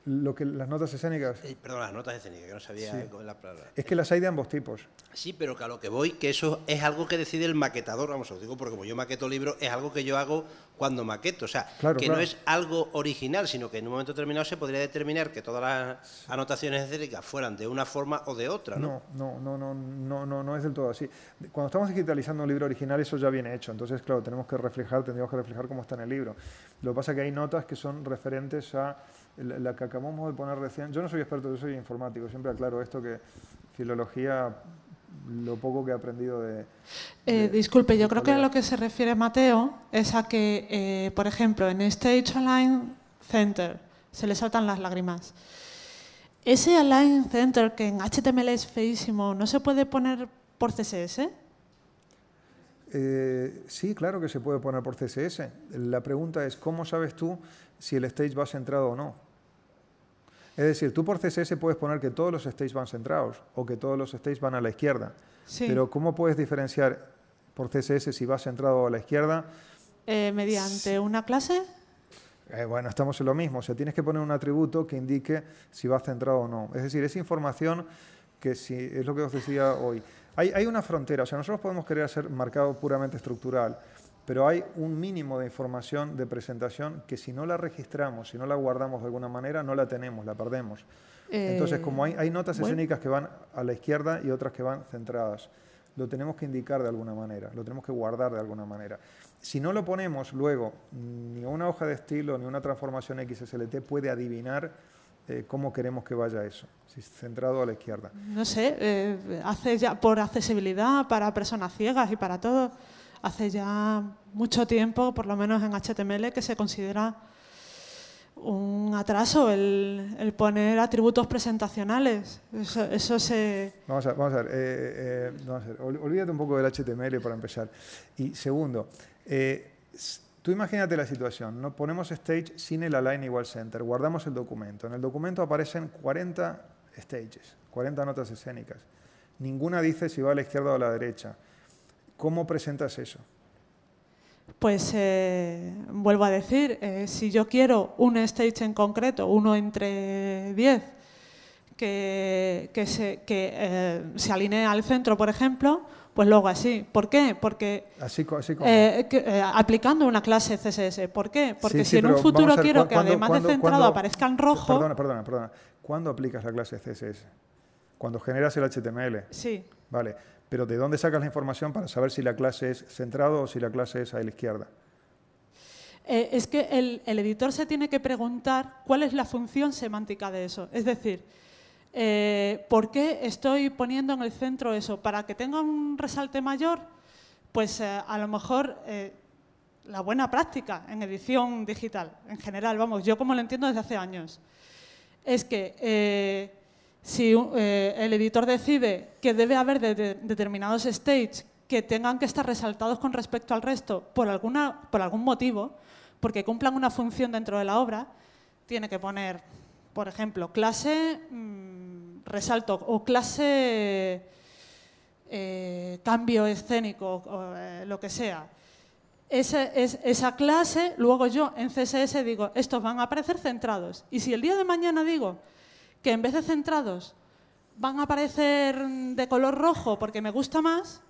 lo que las notas escénicas. perdón, las notas escénicas, que no sabía con la palabra. Es que las hay de ambos tipos. Sí, pero que a lo que voy, que eso es algo que decide el maquetador, vamos, os digo porque como yo maqueto libro es algo que yo hago cuando maqueto. O sea, que no es algo original, sino que en un momento determinado se podría determinar que todas las anotaciones escénicas fueran de una forma o de otra, ¿no? No, no, no, no, no, no es del todo así. Cuando estamos digitalizando un libro original, eso ya viene hecho. Entonces, claro, tenemos que reflejar, tendríamos que reflejar cómo está en el libro. Lo que pasa es que hay notas que son referentes a la, que acabamos de poner recién, yo no soy experto, yo soy informático, siempre aclaro esto que filología, lo poco que he aprendido de... Eh, disculpe, yo creo que a lo que se refiere Mateo es a que, eh, por ejemplo, en Stage Align Center se le saltan las lágrimas. Ese Align Center que en HTML es feísimo, ¿no se puede poner por CSS? Eh, sí, claro que se puede poner por CSS. La pregunta es, ¿cómo sabes tú si el stage va centrado o no? Es decir, tú por CSS puedes poner que todos los states van centrados o que todos los states van a la izquierda. Pero ¿cómo puedes diferenciar por CSS si va centrado o a la izquierda? Eh, mediante una clase. Eh, bueno, estamos en lo mismo. O sea, tienes que poner un atributo que indique si va centrado o no. Es decir, es información que si, es lo que os decía hoy. Hay, hay una frontera. O sea, nosotros podemos querer hacer marcado puramente estructural pero hay un mínimo de información de presentación que si no la registramos, si no la guardamos de alguna manera, no la tenemos, la perdemos. Entonces, como hay, notas bueno. Em, que van a la izquierda y otras que van centradas, lo tenemos que indicar de alguna manera, lo tenemos que guardar de alguna manera. Si no lo ponemos luego, ni una hoja de estilo, ni una transformación XSLT puede adivinar eh, cómo queremos que vaya eso, si es centrado a la izquierda. No sé, eh, hace ya por accesibilidad para personas ciegas y para todos hace ya mucho tiempo, por lo menos en HTML, que se considera un atraso el, poner atributos presentacionales. Eso, se... Vamos a, ver, eh, eh, olvídate un poco del HTML para empezar. Y segundo, eh, Tú imagínate la situación, ¿no? ponemos stage sin el align igual center, guardamos el documento. En el documento aparecen 40 stages, 40 notas escénicas. Ninguna dice si va a la izquierda o a la derecha. ¿Cómo presentas eso? Pues eh, vuelvo a decir, eh, si yo quiero un stage en concreto, uno entre diez, que, se, que eh, alinee al centro, por ejemplo, pues luego así. ¿Por qué? Porque así, como. aplicando una clase CSS. ¿Por qué? Porque si en un futuro quiero que además de centrado aparezca en rojo. Perdona, perdona, perdona. ¿Cuándo aplicas la clase CSS? Cuando generas el HTML. Sí. Vale. Pero ¿de dónde sacas la información para saber si la clase es centrado o si la clase es a la izquierda? Eh, es que el, editor se tiene que preguntar cuál es la función semántica de eso. Es decir, eh, ¿por qué estoy poniendo en el centro eso? ¿Para que tenga un resalte mayor? Pues eh, a lo mejor la buena práctica en edición digital, en general, vamos, yo como lo entiendo desde hace años, es que si eh, el editor decide que debe haber determinados stages que tengan que estar resaltados con respecto al resto por, algún motivo, porque cumplan una función dentro de la obra, tiene que poner, por ejemplo, clase mm, resalto o clase eh, cambio escénico o eh, lo que sea. esa clase, luego yo en CSS digo, estos van a aparecer centrados. Y si el día de mañana digo, que en vez de centrados van a aparecer de color rojo porque me gusta más,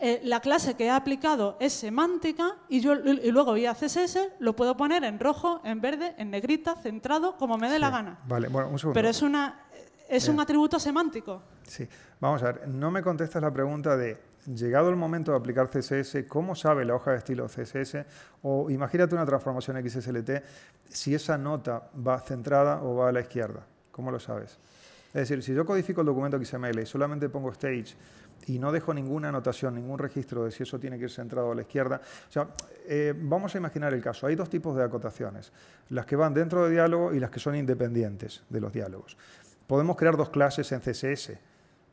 eh, la clase que he aplicado es semántica y, yo, y luego vía CSS lo puedo poner en rojo, en verde, en negrita, centrado, como me dé la gana. Vale, bueno, un segundo. Pero es, una, es un atributo semántico. Sí, vamos a ver, no me contestas la pregunta de, llegado el momento de aplicar CSS, ¿cómo sabe la hoja de estilo CSS? O imagínate una transformación XSLT, si esa nota va centrada o va a la izquierda. ¿Cómo lo sabes? Es decir, si yo codifico el documento XML y solamente pongo stage y no dejo ninguna anotación, ningún registro de si eso tiene que ir centrado a la izquierda, eh, vamos a imaginar el caso. Hay dos tipos de acotaciones, las que van dentro de diálogo y las que son independientes de los diálogos. Podemos crear dos clases en CSS.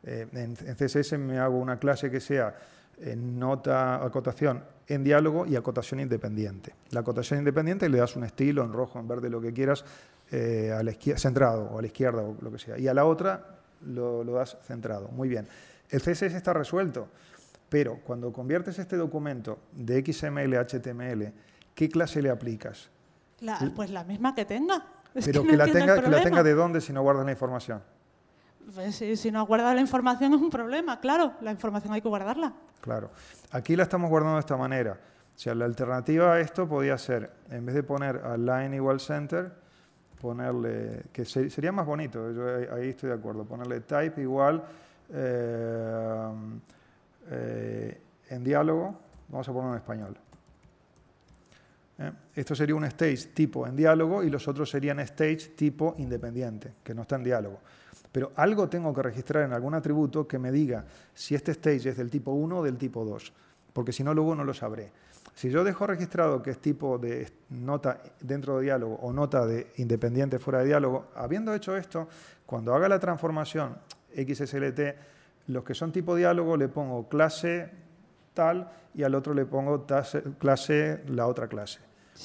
Eh, en, CSS me hago una clase que sea eh, nota acotación en diálogo y acotación independiente. La acotación independiente le das un estilo en rojo, en verde, lo que quieras, eh, centrado o a la izquierda o lo que sea. Y a la otra lo, das centrado. Muy bien. El CSS está resuelto, pero cuando conviertes este documento de XML a HTML, ¿qué clase le aplicas? pues la misma que tenga. pero que, la tenga, de dónde si no guardas la información. Pues, eh, si, no guardas la información es un problema, claro, la información hay que guardarla. Claro, aquí la estamos guardando de esta manera. O sea, la alternativa a esto podía ser, en vez de poner align igual center, ponerle, que sería más bonito, yo ahí estoy de acuerdo, ponerle type igual eh, eh, en diálogo, vamos a ponerlo en español. ¿eh? Esto sería un stage tipo en diálogo y los otros serían stage tipo independiente, que no está en diálogo. Pero algo tengo que registrar en algún atributo que me diga si este stage es del tipo 1 o del tipo 2, porque si no luego no lo sabré. Si yo dejo registrado que es tipo de nota dentro de diálogo o nota de independiente fuera de diálogo, habiendo hecho esto, cuando haga la transformación XSLT, los que son tipo diálogo le pongo clase tal y al otro le pongo clase la otra clase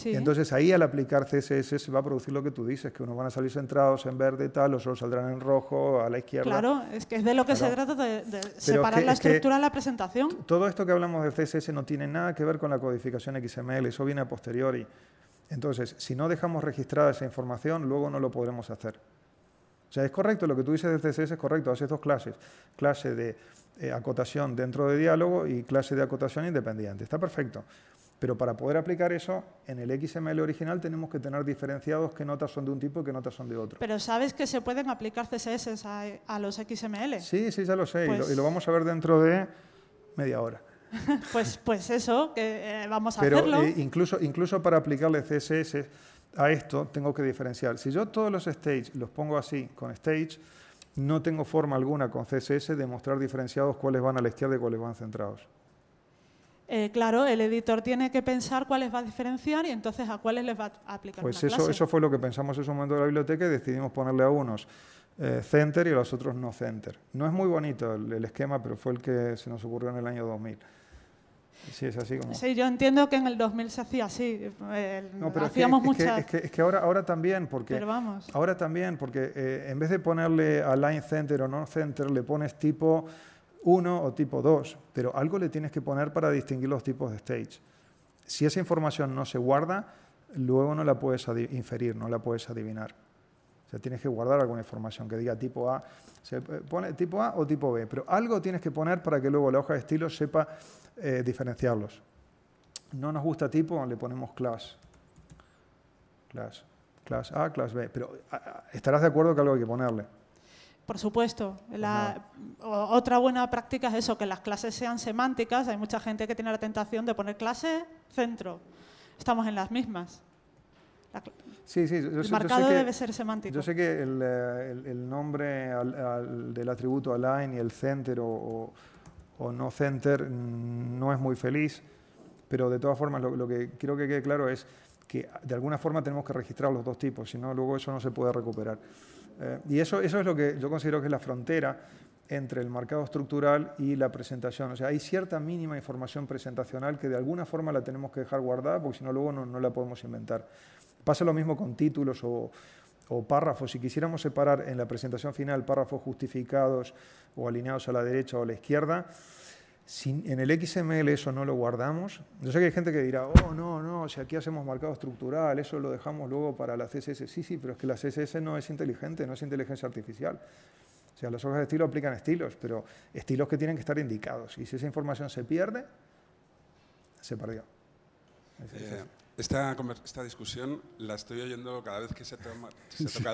entonces ahí al aplicar CSS se va a producir lo que tú dices, que unos van a salir centrados en verde, tal, o otros saldrán en rojo, a la izquierda. Claro, es que es de lo que se trata, de, separar la estructura de la presentación. Todo esto que hablamos de CSS no tiene nada que ver con la codificación XML, eso viene a posteriori. Entonces, si no dejamos registrada esa información, luego no lo podremos hacer. O sea, es correcto, lo que tú dices de CSS es correcto, haces dos clases, clase de eh, acotación dentro de diálogo y clase de acotación independiente, está perfecto. Pero para poder aplicar eso, en el XML original tenemos que tener diferenciados qué notas son de un tipo y qué notas son de otro. Pero sabes que se pueden aplicar CSS a, los XML. Sí, sí, ya lo sé. Pues y, lo, vamos a ver dentro de media hora. pues, pues eso, que eh, vamos a Pero, hacerlo. Pero eh, incluso, incluso para aplicarle CSS a esto, tengo que diferenciar. Si yo todos los stages los pongo así, con stage, no tengo forma alguna con CSS de mostrar diferenciados cuáles van a la izquierda y cuáles van centrados. Eh, claro, el editor tiene que pensar cuáles va a diferenciar y entonces a cuáles les va a aplicar. Pues eso, eso fue lo que pensamos en ese momento de la biblioteca y decidimos ponerle a unos eh, center y a los otros no center. No es muy bonito el, esquema, pero fue el que se nos ocurrió en el año 2000. Sí, es así como... yo entiendo que en el 2000 se hacía así. Eh, no, pero hacíamos es que, ahora, ahora también, porque... Pero vamos. Ahora también, porque en vez de ponerle a line center o no center, le pones tipo uno o tipo 2, pero algo le tienes que poner para distinguir los tipos de stage. Si esa información no se guarda, luego no la puedes inferir, no la puedes adivinar. O sea, tienes que guardar alguna información que diga tipo A. Se pone tipo A o tipo B, pero algo tienes que poner para que luego la hoja de estilo sepa eh, diferenciarlos. No nos gusta tipo, le ponemos class. Class. Class A, class B. Pero estarás de acuerdo que algo hay que ponerle. Por supuesto. Pues la, otra buena práctica es eso, que las clases sean semánticas. Hay mucha gente que tiene la tentación de poner clase, centro. Estamos en las mismas. sí, sí, el marcado debe ser semántico. Yo sé que el, eh, nombre del atributo align y el center o, no center mm, no es muy feliz, pero de todas formas lo, lo que quiero que quede claro es que de alguna forma tenemos que registrar los dos tipos, si no luego eso no se puede recuperar. Eh, y eso, es lo que yo considero que es la frontera entre el marcado estructural y la presentación. O sea, hay cierta mínima información presentacional que de alguna forma la tenemos que dejar guardada porque si no luego no, la podemos inventar. Pasa lo mismo con títulos o párrafos, si quisiéramos separar en la presentación final párrafos justificados o alineados a la derecha o a la izquierda, si en el XML eso no lo guardamos, yo sé que hay gente que dirá, oh, no, no, si aquí hacemos marcado estructural, eso lo dejamos luego para la CSS. Sí, sí, pero es que la CSS no es inteligente, no es inteligencia artificial. O sea, las hojas de estilo aplican estilos, pero estilos que tienen que estar indicados. Y si esa información se pierde, se perdió. Eh, esta, discusión la estoy oyendo cada vez que se, toca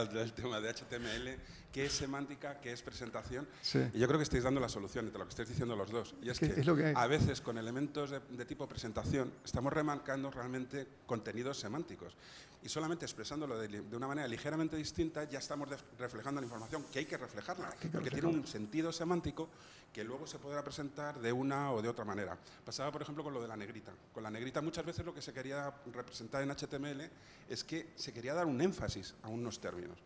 el, tema de HTML, qué es semántica, qué es presentación. Y yo creo que estáis dando la solución entre lo que estáis diciendo los dos. Y es que, a veces con elementos de tipo presentación estamos remarcando realmente contenidos semánticos y solamente expresándolo de, una manera ligeramente distinta ya estamos reflejando la información que hay que reflejarla, ah, que porque tiene un sentido semántico que luego se podrá presentar de una o de otra manera. Pasaba, por ejemplo, con lo de la negrita. Con la negrita muchas veces lo que se quería representar en HTML es que se quería dar un énfasis a unos términos.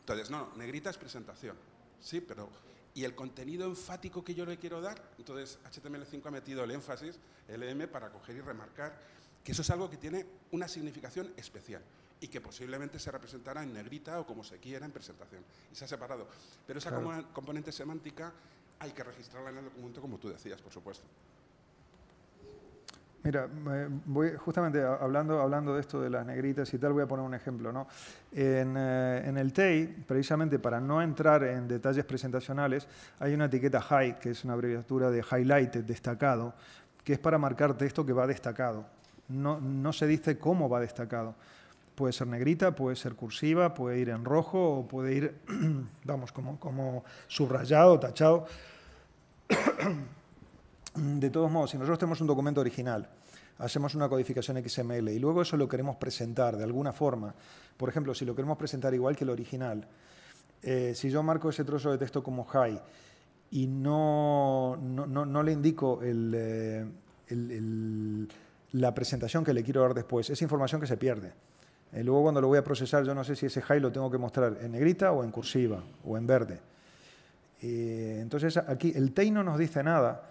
Entonces, no, negrita es presentación. Sí, pero y el contenido enfático que yo le quiero dar. Entonces, HTML5 ha metido el énfasis, el M, para coger y remarcar que eso es algo que tiene una significación especial y que posiblemente se representará en negrita o como se quiera en presentación. Y se ha separado. Pero esa componente semántica hay que registrarla en el documento como tú decías, por supuesto. Mira, voy justamente hablando, hablando de esto de las negritas y tal, voy a poner un ejemplo. ¿no? En, eh, en, el TEI, precisamente para no entrar en detalles presentacionales, hay una etiqueta high, que es una abreviatura de highlighted, destacado, que es para marcar texto que va destacado. No, no se dice cómo va destacado puede ser negrita, puede ser cursiva, puede ir en rojo o puede ir, vamos, como, subrayado, tachado. De todos modos, si nosotros tenemos un documento original, hacemos una codificación XML y luego eso lo queremos presentar de alguna forma, por ejemplo, si lo queremos presentar igual que el original, eh, si yo marco ese trozo de texto como high y no, le indico eh, la presentación que le quiero dar después, es información que se pierde. Eh, luego cuando lo voy a procesar, yo no sé si ese high lo tengo que mostrar en negrita o en cursiva o en verde. entonces aquí el TAI no nos dice nada,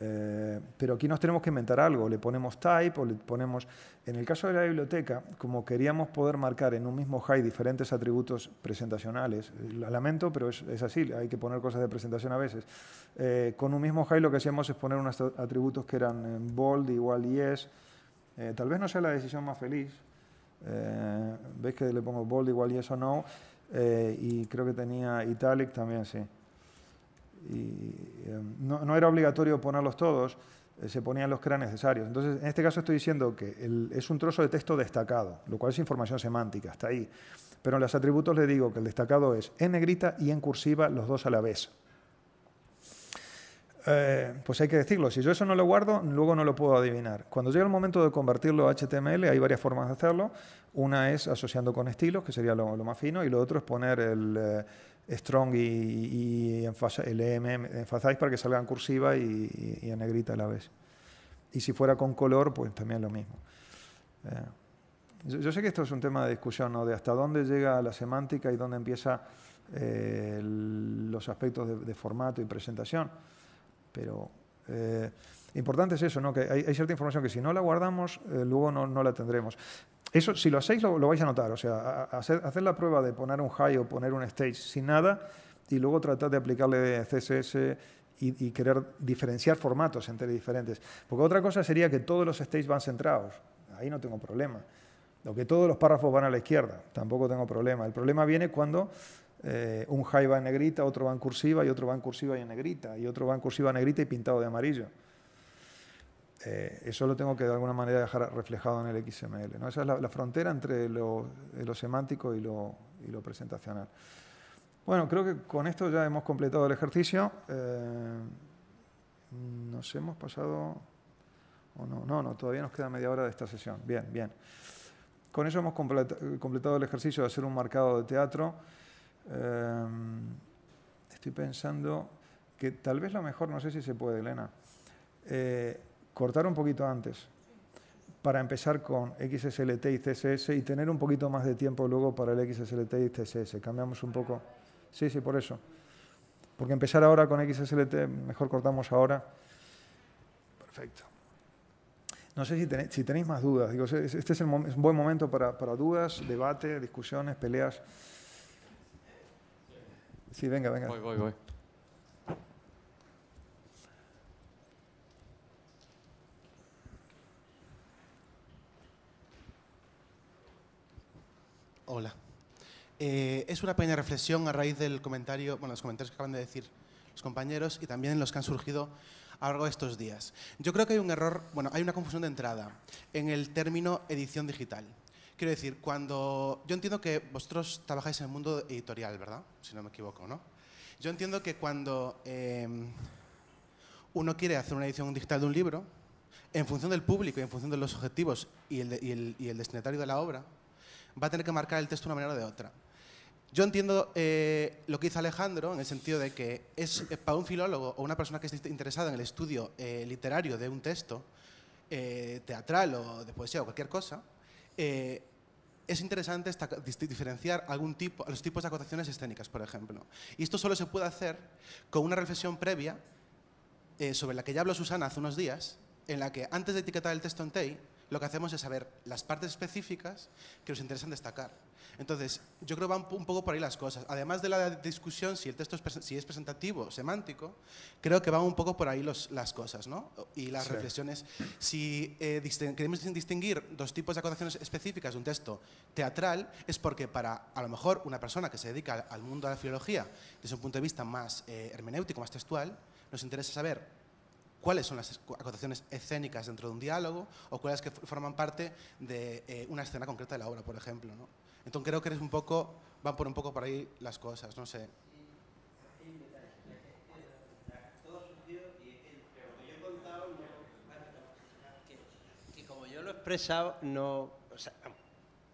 eh, pero aquí nos tenemos que inventar algo. Le ponemos type o le ponemos... En el caso de la biblioteca, como queríamos poder marcar en un mismo high diferentes atributos presentacionales, lamento, pero es, es, así, hay que poner cosas de presentación a veces. Eh, con un mismo high lo que hacíamos es poner unos atributos que eran bold, igual yes. tal vez no sea la decisión más feliz, eh, ¿Ves que le pongo bold igual y eso no? Eh, y creo que tenía italic también, sí. Em, no, era obligatorio ponerlos todos, eh, se ponían los que eran necesarios. Entonces, en este caso estoy diciendo que es un trozo de texto destacado, lo cual es información semántica, está ahí. Pero en los atributos le digo que el destacado es en negrita y en cursiva, los dos a la vez. Eh, pues hay que decirlo. Si yo eso no lo guardo, luego no lo puedo adivinar. Cuando llega el momento de convertirlo a HTML, hay varias formas de hacerlo. Una es asociando con estilos, que sería lo, más fino, y lo otro es poner el eh, strong y, el EM, para que salgan cursiva y, en negrita a la vez. Y si fuera con color, pues también lo mismo. Eh, yo, sé que esto es un tema de discusión, ¿no? De hasta dónde llega la semántica y dónde empieza los aspectos de formato y presentación. Pero eh, importante es eso, ¿no? que hay, cierta información que si no la guardamos, eh, luego no, la tendremos. Eso, si lo hacéis, lo, vais a notar. O sea, hacer, la prueba de poner un high o poner un stage sin nada y luego tratar de aplicarle CSS y, y querer diferenciar formatos entre diferentes. Porque otra cosa sería que todos los stages van centrados. Ahí no tengo problema. O que todos los párrafos van a la izquierda. Tampoco tengo problema. El problema viene cuando eh, un high va en negrita, otro va en cursiva y otro va en cursiva y en negrita, y otro va en cursiva negrita y pintado de amarillo. Eh, eso lo tengo que de alguna manera dejar reflejado en el XML. ¿no? Esa es la, frontera entre lo, eh, semántico y lo, presentacional. Bueno, creo que con esto ya hemos completado el ejercicio. nos hemos pasado... no? no, no, todavía nos queda media hora de esta sesión. Bien, bien. Con eso hemos completado el ejercicio de hacer un marcado de teatro. Em, estoy pensando que tal vez lo mejor, no sé si se puede, Elena, eh, cortar un poquito antes para empezar con XSLT y CSS y tener un poquito más de tiempo luego para el XSLT y CSS. Cambiamos un poco. Sí, sí, por eso. Porque empezar ahora con XSLT, mejor cortamos ahora. Perfecto. No sé si tenéis, más dudas. Digo, este es, un buen momento para dudas, debate, discusiones, peleas. Sí, venga, venga. Voy, voy, voy. Hola. Eh, es una pequeña reflexión a raíz del comentario, bueno, los comentarios que acaban de decir los compañeros y también los que han surgido a lo largo de estos días. Yo creo que hay un error, bueno, hay una confusión de entrada en el término edición digital. Quiero decir, cuando. Yo entiendo que vosotros trabajáis en el mundo editorial, ¿verdad? Si no me equivoco, ¿no? Yo entiendo que cuando em, uno quiere hacer una edición digital de un libro, en función del público y en función de los objetivos y el, destinatario de la obra, va a tener que marcar el texto de una manera o de otra. Yo entiendo eh, lo que hizo Alejandro en el sentido de que es eh, para un filólogo o una persona que esté interesada en el estudio eh, literario de un texto, teatral o de poesía o cualquier cosa, eh, es interesante diferenciar algún tipo, los tipos de acotaciones escénicas, por ejemplo. Y esto solo se puede hacer con una reflexión previa eh, sobre la que ya habló Susana hace unos días, en la que antes de etiquetar el texto en TEI, lo que hacemos es saber las partes específicas que nos interesan destacar. Entonces, yo creo que van un poco por ahí las cosas. Además de la discusión si el texto es, si es presentativo semántico, creo que van un poco por ahí las cosas, ¿no? Y las reflexiones. Si eh, queremos distinguir dos tipos de acotaciones específicas de un texto teatral, es porque para, a lo mejor, una persona que se dedica al, mundo de la filología desde un punto de vista más eh, hermenéutico, más textual, nos interesa saber cuáles son las acotaciones escénicas dentro de un diálogo o cuáles que forman parte de eh, una escena concreta de la obra, por ejemplo. Entonces creo que eres un poco, van por un poco por ahí las cosas, no sé. Y que como yo lo he expresado, no... O sea,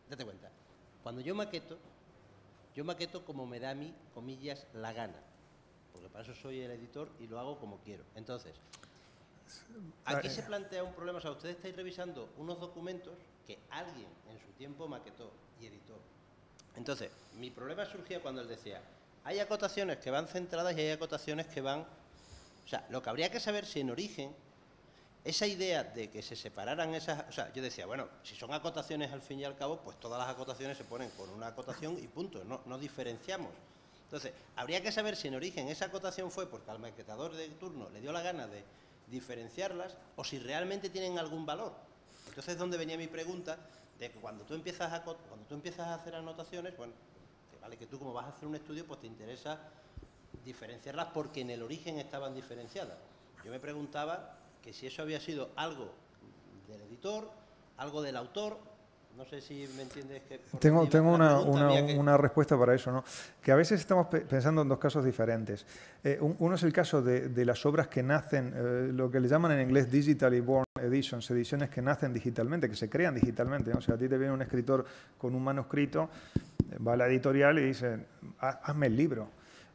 date cuenta. Cuando yo maqueto, yo maqueto como me da a mí, comillas, la gana. Porque para eso soy el editor y lo hago como quiero. Entonces, Aquí ah, se eh, plantea un problema, o sea, ustedes estáis revisando unos documentos que alguien en su tiempo maquetó y editó. Entonces, mi problema surgía cuando él decía, hay acotaciones que van centradas y hay acotaciones que van... O sea, lo que habría que saber si en origen esa idea de que se separaran esas... O sea, yo decía, bueno, si son acotaciones al fin y al cabo, pues todas las acotaciones se ponen con una acotación y punto, no diferenciamos. Entonces, habría que saber si en origen esa acotación fue porque al maquetador de turno le dio la gana de diferenciarlas o si realmente tienen algún valor. Entonces es donde venía mi pregunta de que cuando tú empiezas a, cuando tú empiezas a hacer anotaciones, bueno, vale que tú como vas a hacer un estudio, pues te interesa diferenciarlas porque en el origen estaban diferenciadas. Yo me preguntaba que si eso había sido algo del editor, algo del autor no sé si me entiendes que... Tengo, tengo una, respuesta para eso, ¿no? Que a veces estamos pensando en dos casos diferentes. Eh, uno es el caso de, las obras que nacen, eh, lo que le llaman en inglés digitally born editions, ediciones que nacen digitalmente, que se crean digitalmente. ¿no? O sea, a ti te viene un escritor con un manuscrito, eh, va a la editorial y dice, hazme el libro.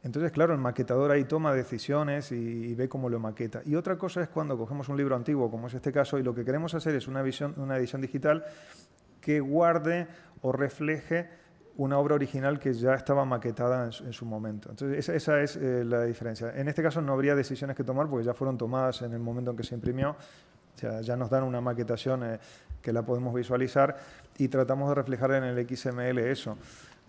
Entonces, claro, el maquetador ahí toma decisiones y, ve cómo lo maqueta. Y otra cosa es cuando cogemos un libro antiguo, como es este caso, y lo que queremos hacer es una, visión, una edición digital que guarde o refleje una obra original que ya estaba maquetada en su, momento. Entonces, esa, es eh, la diferencia. En este caso no habría decisiones que tomar porque ya fueron tomadas en el momento en que se imprimió. O sea, ya nos dan una maquetación eh, que la podemos visualizar y tratamos de reflejar en el XML eso.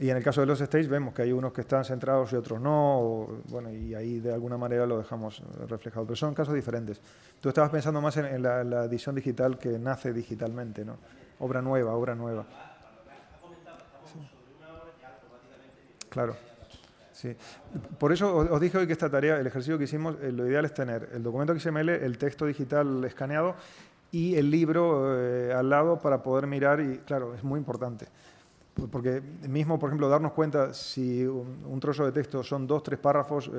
Y en el caso de los stage vemos que hay unos que están centrados y otros no, bueno, y ahí de alguna manera lo dejamos eh, reflejado. Pero son casos diferentes. Tú estabas pensando más en, la, la, edición digital que nace digitalmente, ¿no? Obra nueva, obra nueva. Claro. Sí. Por eso os dije hoy que esta tarea, el ejercicio que hicimos, eh, lo ideal es tener el documento XML, el texto digital escaneado y el libro eh, al lado para poder mirar y, claro, es muy importante. Porque mismo, por ejemplo, darnos cuenta si un, trozo de texto son dos, tres párrafos,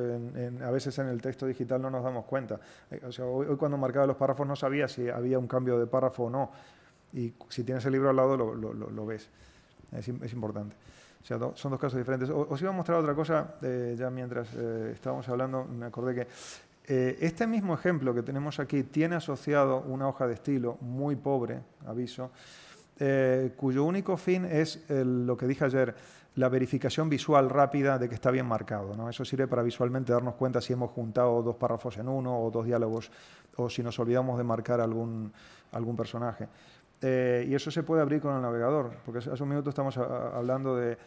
a veces en el texto digital no nos damos cuenta. Eh, o sea, hoy, hoy, cuando marcaba los párrafos no sabía si había un cambio de párrafo o no y si tienes el libro al lado lo, ves. Es, importante. O sea, son dos casos diferentes. O, os iba a mostrar otra cosa, eh, ya mientras eh, estábamos hablando, me acordé que eh, este mismo ejemplo que tenemos aquí tiene asociado una hoja de estilo muy pobre, aviso, cuyo único fin es lo que dije ayer, la verificación visual rápida de que está bien marcado. ¿no? Eso sirve para visualmente darnos cuenta si hemos juntado dos párrafos en uno o dos diálogos o si nos olvidamos de marcar algún, algún personaje. Eh, y eso se puede abrir con el navegador, porque hace un minuto estamos hablando de,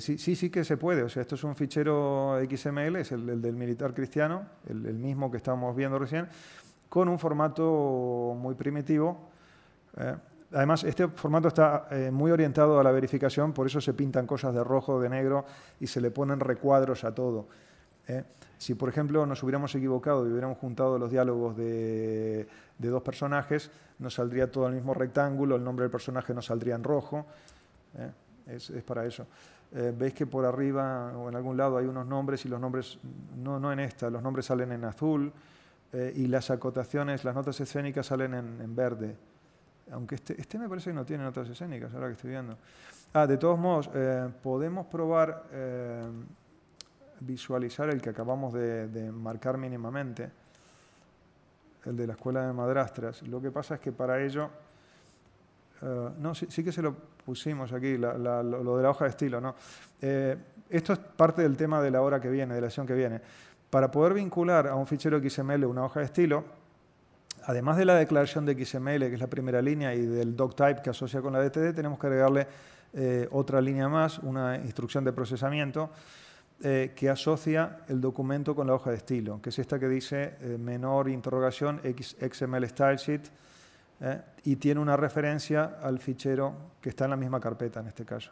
sí, sí, sí que se puede. O sea, esto es un fichero XML, es el, del militar cristiano, el, mismo que estábamos viendo recién, con un formato muy primitivo. Eh, además, este formato está eh, muy orientado a la verificación, por eso se pintan cosas de rojo, de negro y se le ponen recuadros a todo. Si, por ejemplo, nos hubiéramos equivocado y hubiéramos juntado los diálogos de de dos personajes, no saldría todo el mismo rectángulo, el nombre del personaje no saldría en rojo. ¿eh? Es, para eso. Eh, Veis que por arriba o en algún lado hay unos nombres y los nombres, no, no en esta, los nombres salen en azul eh, y las acotaciones, las notas escénicas salen en, verde. Aunque este, este, me parece que no tiene notas escénicas, ahora que estoy viendo. Ah, de todos modos, podemos probar visualizar el que acabamos de marcar mínimamente el de la escuela de madrastras. Lo que pasa es que para ello, eh, no, sí, que se lo pusimos aquí, lo, de la hoja de estilo, eh, esto es parte del tema de la hora que viene, de la sesión que viene. Para poder vincular a un fichero XML una hoja de estilo, además de la declaración de XML, que es la primera línea, y del type que asocia con la DTD, tenemos que agregarle eh, otra línea más, una instrucción de procesamiento, eh, que asocia el documento con la hoja de estilo, que es esta que dice eh, menor interrogación XML stylesheet eh, y tiene una referencia al fichero que está en la misma carpeta en este caso.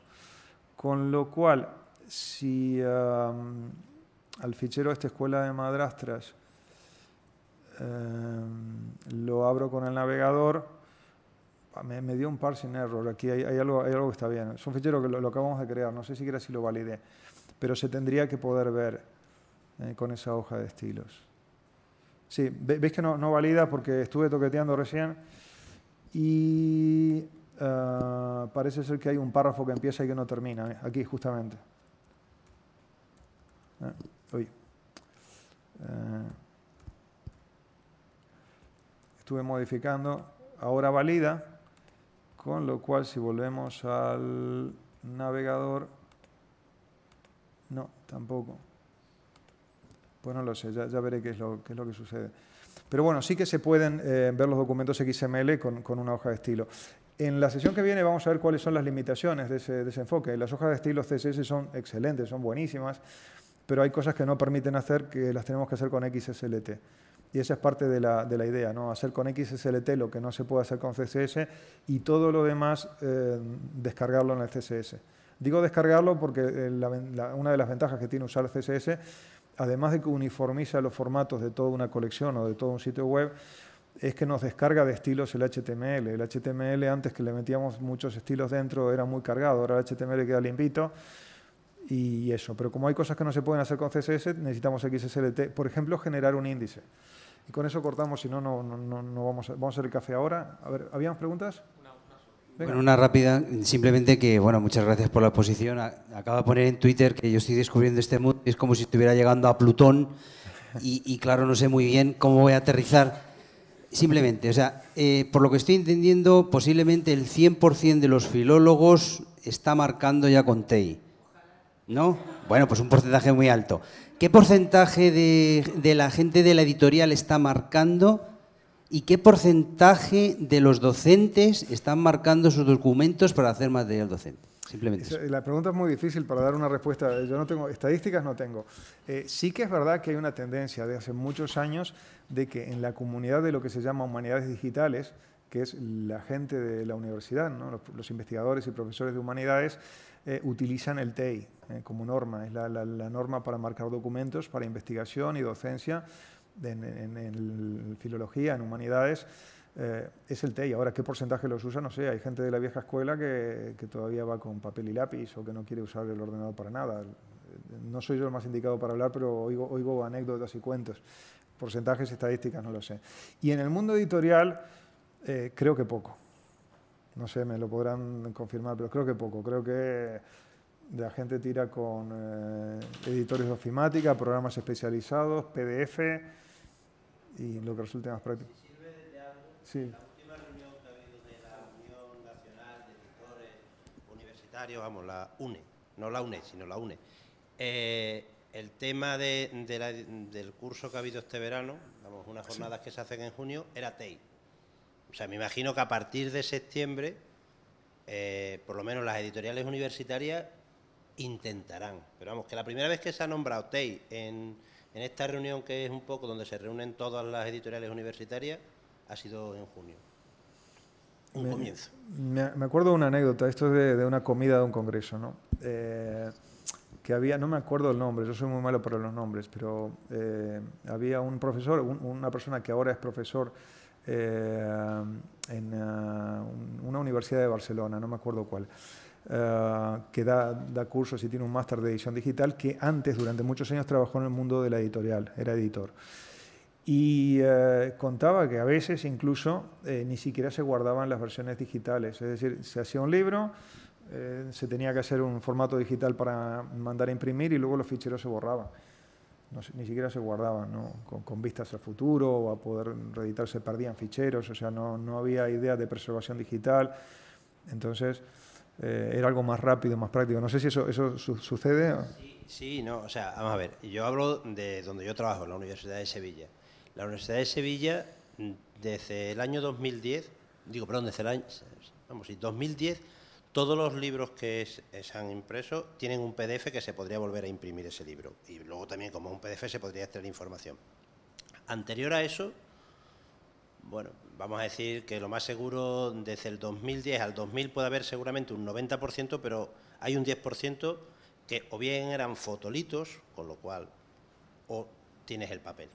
Con lo cual, si al fichero de esta escuela de madrastras em, lo abro con el navegador, ah, me, dio un parsing error, aquí hay, algo, hay algo que está bien. Es un fichero que lo, acabamos de crear, no sé siquiera si lo validé pero se tendría que poder ver eh, con esa hoja de estilos. Sí, veis que no, valida porque estuve toqueteando recién y ah, parece ser que hay un párrafo que empieza y que no termina, eh, aquí justamente. Ah, eh, estuve modificando, ahora valida, con lo cual si volvemos al navegador no, tampoco. Pues no lo sé, ya, veré qué es, lo, es lo que sucede. Pero bueno, sí que se pueden eh, ver los documentos XML con, con, una hoja de estilo. En la sesión que viene vamos a ver cuáles son las limitaciones de ese, enfoque. Las hojas de estilo CSS son excelentes, son buenísimas, pero hay cosas que no permiten hacer que las tenemos que hacer con XSLT. Y esa es parte de la, idea, ¿no? Hacer con XSLT lo que no se puede hacer con CSS y todo lo demás eh, descargarlo en el CSS. Digo descargarlo porque eh, una de las ventajas que tiene usar CSS, además de que uniformiza los formatos de toda una colección o de todo un sitio web, es que nos descarga de estilos el HTML. El HTML antes que le metíamos muchos estilos dentro era muy cargado, ahora el HTML queda limpito y eso. Pero como hay cosas que no se pueden hacer con CSS, necesitamos XSLT. Por ejemplo, generar un índice. Y con eso cortamos, si no, no, no, vamos, a, vamos a hacer el café ahora. A ver, ¿habíamos preguntas? Bueno, una rápida, simplemente que, bueno, muchas gracias por la exposición. Acaba de poner en Twitter que yo estoy descubriendo este mundo, es como si estuviera llegando a Plutón y, claro, no sé muy bien cómo voy a aterrizar. Simplemente, o sea, eh, por lo que estoy entendiendo, posiblemente el 100% de los filólogos está marcando ya con TEI. ¿No? Bueno, pues un porcentaje muy alto. ¿Qué porcentaje de la gente de la editorial está marcando? ¿Y qué porcentaje de los docentes están marcando sus documentos para hacer material docente? Simplemente. La pregunta es muy difícil para dar una respuesta. Yo no tengo estadísticas, no tengo. Eh, sí que es verdad que hay una tendencia de hace muchos años de que en la comunidad de lo que se llama humanidades digitales, que es la gente de la universidad, los, investigadores y profesores de humanidades, eh, utilizan el TEI eh, como norma. Es la, la norma para marcar documentos, para investigación y docencia en, filología, en humanidades, eh, es el TEI. Ahora, ¿qué porcentaje los usa? No sé, hay gente de la vieja escuela que, todavía va con papel y lápiz o que no quiere usar el ordenador para nada. No soy yo el más indicado para hablar, pero oigo, anécdotas y cuentos. Porcentajes estadísticas, no lo sé. Y en el mundo editorial, eh, creo que poco. No sé, me lo podrán confirmar, pero creo que poco. Creo que la gente tira con eh, editores de ofimática, programas especializados, PDF y lo que resulte más práctico. Universitarios... vamos, la UNE, no la UNE, sino la UNE. Eh, el tema del curso que ha habido este verano, vamos, unas jornadas que se hacen en junio, era TEI. O sea, me imagino que a partir de septiembre, eh, por lo menos las editoriales universitarias intentarán. Pero vamos, que la primera vez que se ha nombrado TEI en, en esta reunión, que es un poco donde se reúnen todas las editoriales universitarias, ha sido en junio. Un me, comienzo. Me, acuerdo de una anécdota, esto es de, una comida de un congreso, ¿no? Eh, que había, no me acuerdo el nombre, yo soy muy malo para los nombres, pero eh, había un profesor, una persona que ahora es profesor eh, en una universidad de Barcelona, no me acuerdo cuál. Eh, que da, cursos y tiene un máster de edición digital, que antes, durante muchos años, trabajó en el mundo de la editorial, era editor. Y eh, contaba que a veces incluso eh, ni siquiera se guardaban las versiones digitales, es decir, se hacía un libro, se tenía que hacer un formato digital para mandar a imprimir y luego los ficheros se borraban. ni siquiera se guardaban, con, vistas al futuro o a poder reeditar, se perdían ficheros, o sea, no, no había idea de preservación digital. Entonces, eh, era algo más rápido, más práctico. No sé si eso, eso sucede. Sí, no, o sea, vamos a ver, yo hablo de donde yo trabajo, la Universidad de Sevilla. La Universidad de Sevilla, desde el año 2010, digo, perdón, desde el año, vamos, 2010, todos los libros que eh, se han impreso tienen un PDF que se podría volver a imprimir ese libro. Y luego también, como un PDF, se podría extraer información. Anterior a eso, bueno, vamos a decir que lo más seguro desde el 2010 al 2000 puede haber seguramente un 90%, pero hay un 10% que o bien eran fotolitos, con lo cual, o tienes el papel.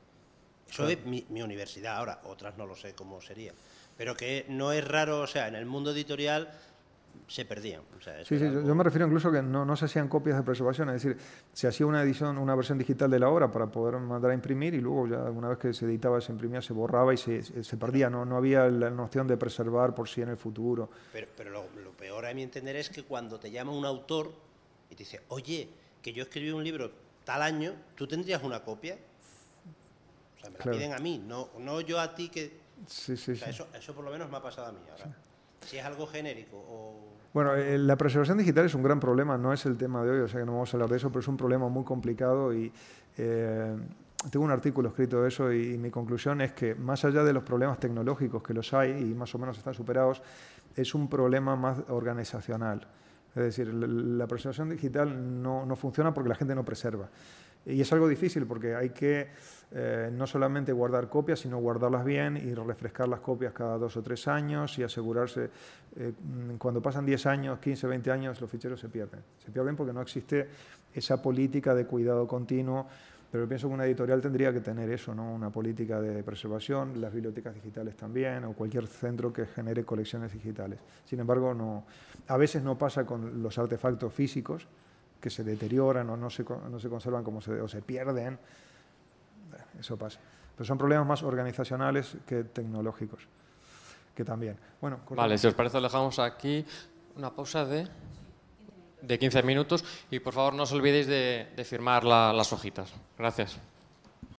Eso es mi, mi, universidad ahora, otras no lo sé cómo sería. Pero que no es raro, o sea, en el mundo editorial se perdían. sí, sí, yo me refiero incluso que no, se hacían copias de preservación, es decir, se hacía una edición, una versión digital de la obra para poder mandar a imprimir y luego ya una vez que se editaba, se imprimía, se borraba y se, perdía, no, no había la noción de preservar por sí en el futuro. Pero, pero lo, peor a mi entender es que cuando te llama un autor y te dice, oye, que yo escribí un libro tal año, ¿tú tendrías una copia? O sea, me la piden a mí, no, no yo a ti que... Sí, sí, sí. Eso, eso por lo menos me ha pasado a mí ahora. Si es algo genérico Bueno, eh, la preservación digital es un gran problema, no es el tema de hoy, o sea que no vamos a hablar de eso, pero es un problema muy complicado y eh, tengo un artículo escrito de eso y, mi conclusión es que más allá de los problemas tecnológicos que los hay y más o menos están superados, es un problema más organizacional. Es decir, la, preservación digital no, no funciona porque la gente no preserva. Y es algo difícil porque hay que eh, no solamente guardar copias, sino guardarlas bien y refrescar las copias cada dos o tres años y asegurarse, eh, mm, cuando pasan 10 años, 15, 20 años, los ficheros se pierden. Se pierden porque no existe esa política de cuidado continuo. Pero pienso que una editorial tendría que tener eso, ¿no? una política de preservación, las bibliotecas digitales también, o cualquier centro que genere colecciones digitales. Sin embargo, no, a veces no pasa con los artefactos físicos, que se deterioran o no se, conservan como se, o se pierden. Eso pasa. Pero son problemas más organizacionales que tecnológicos, que también. Bueno, vale, si os parece, dejamos aquí una pausa de, de 15 minutos y por favor no os olvidéis de, firmar las hojitas. Gracias.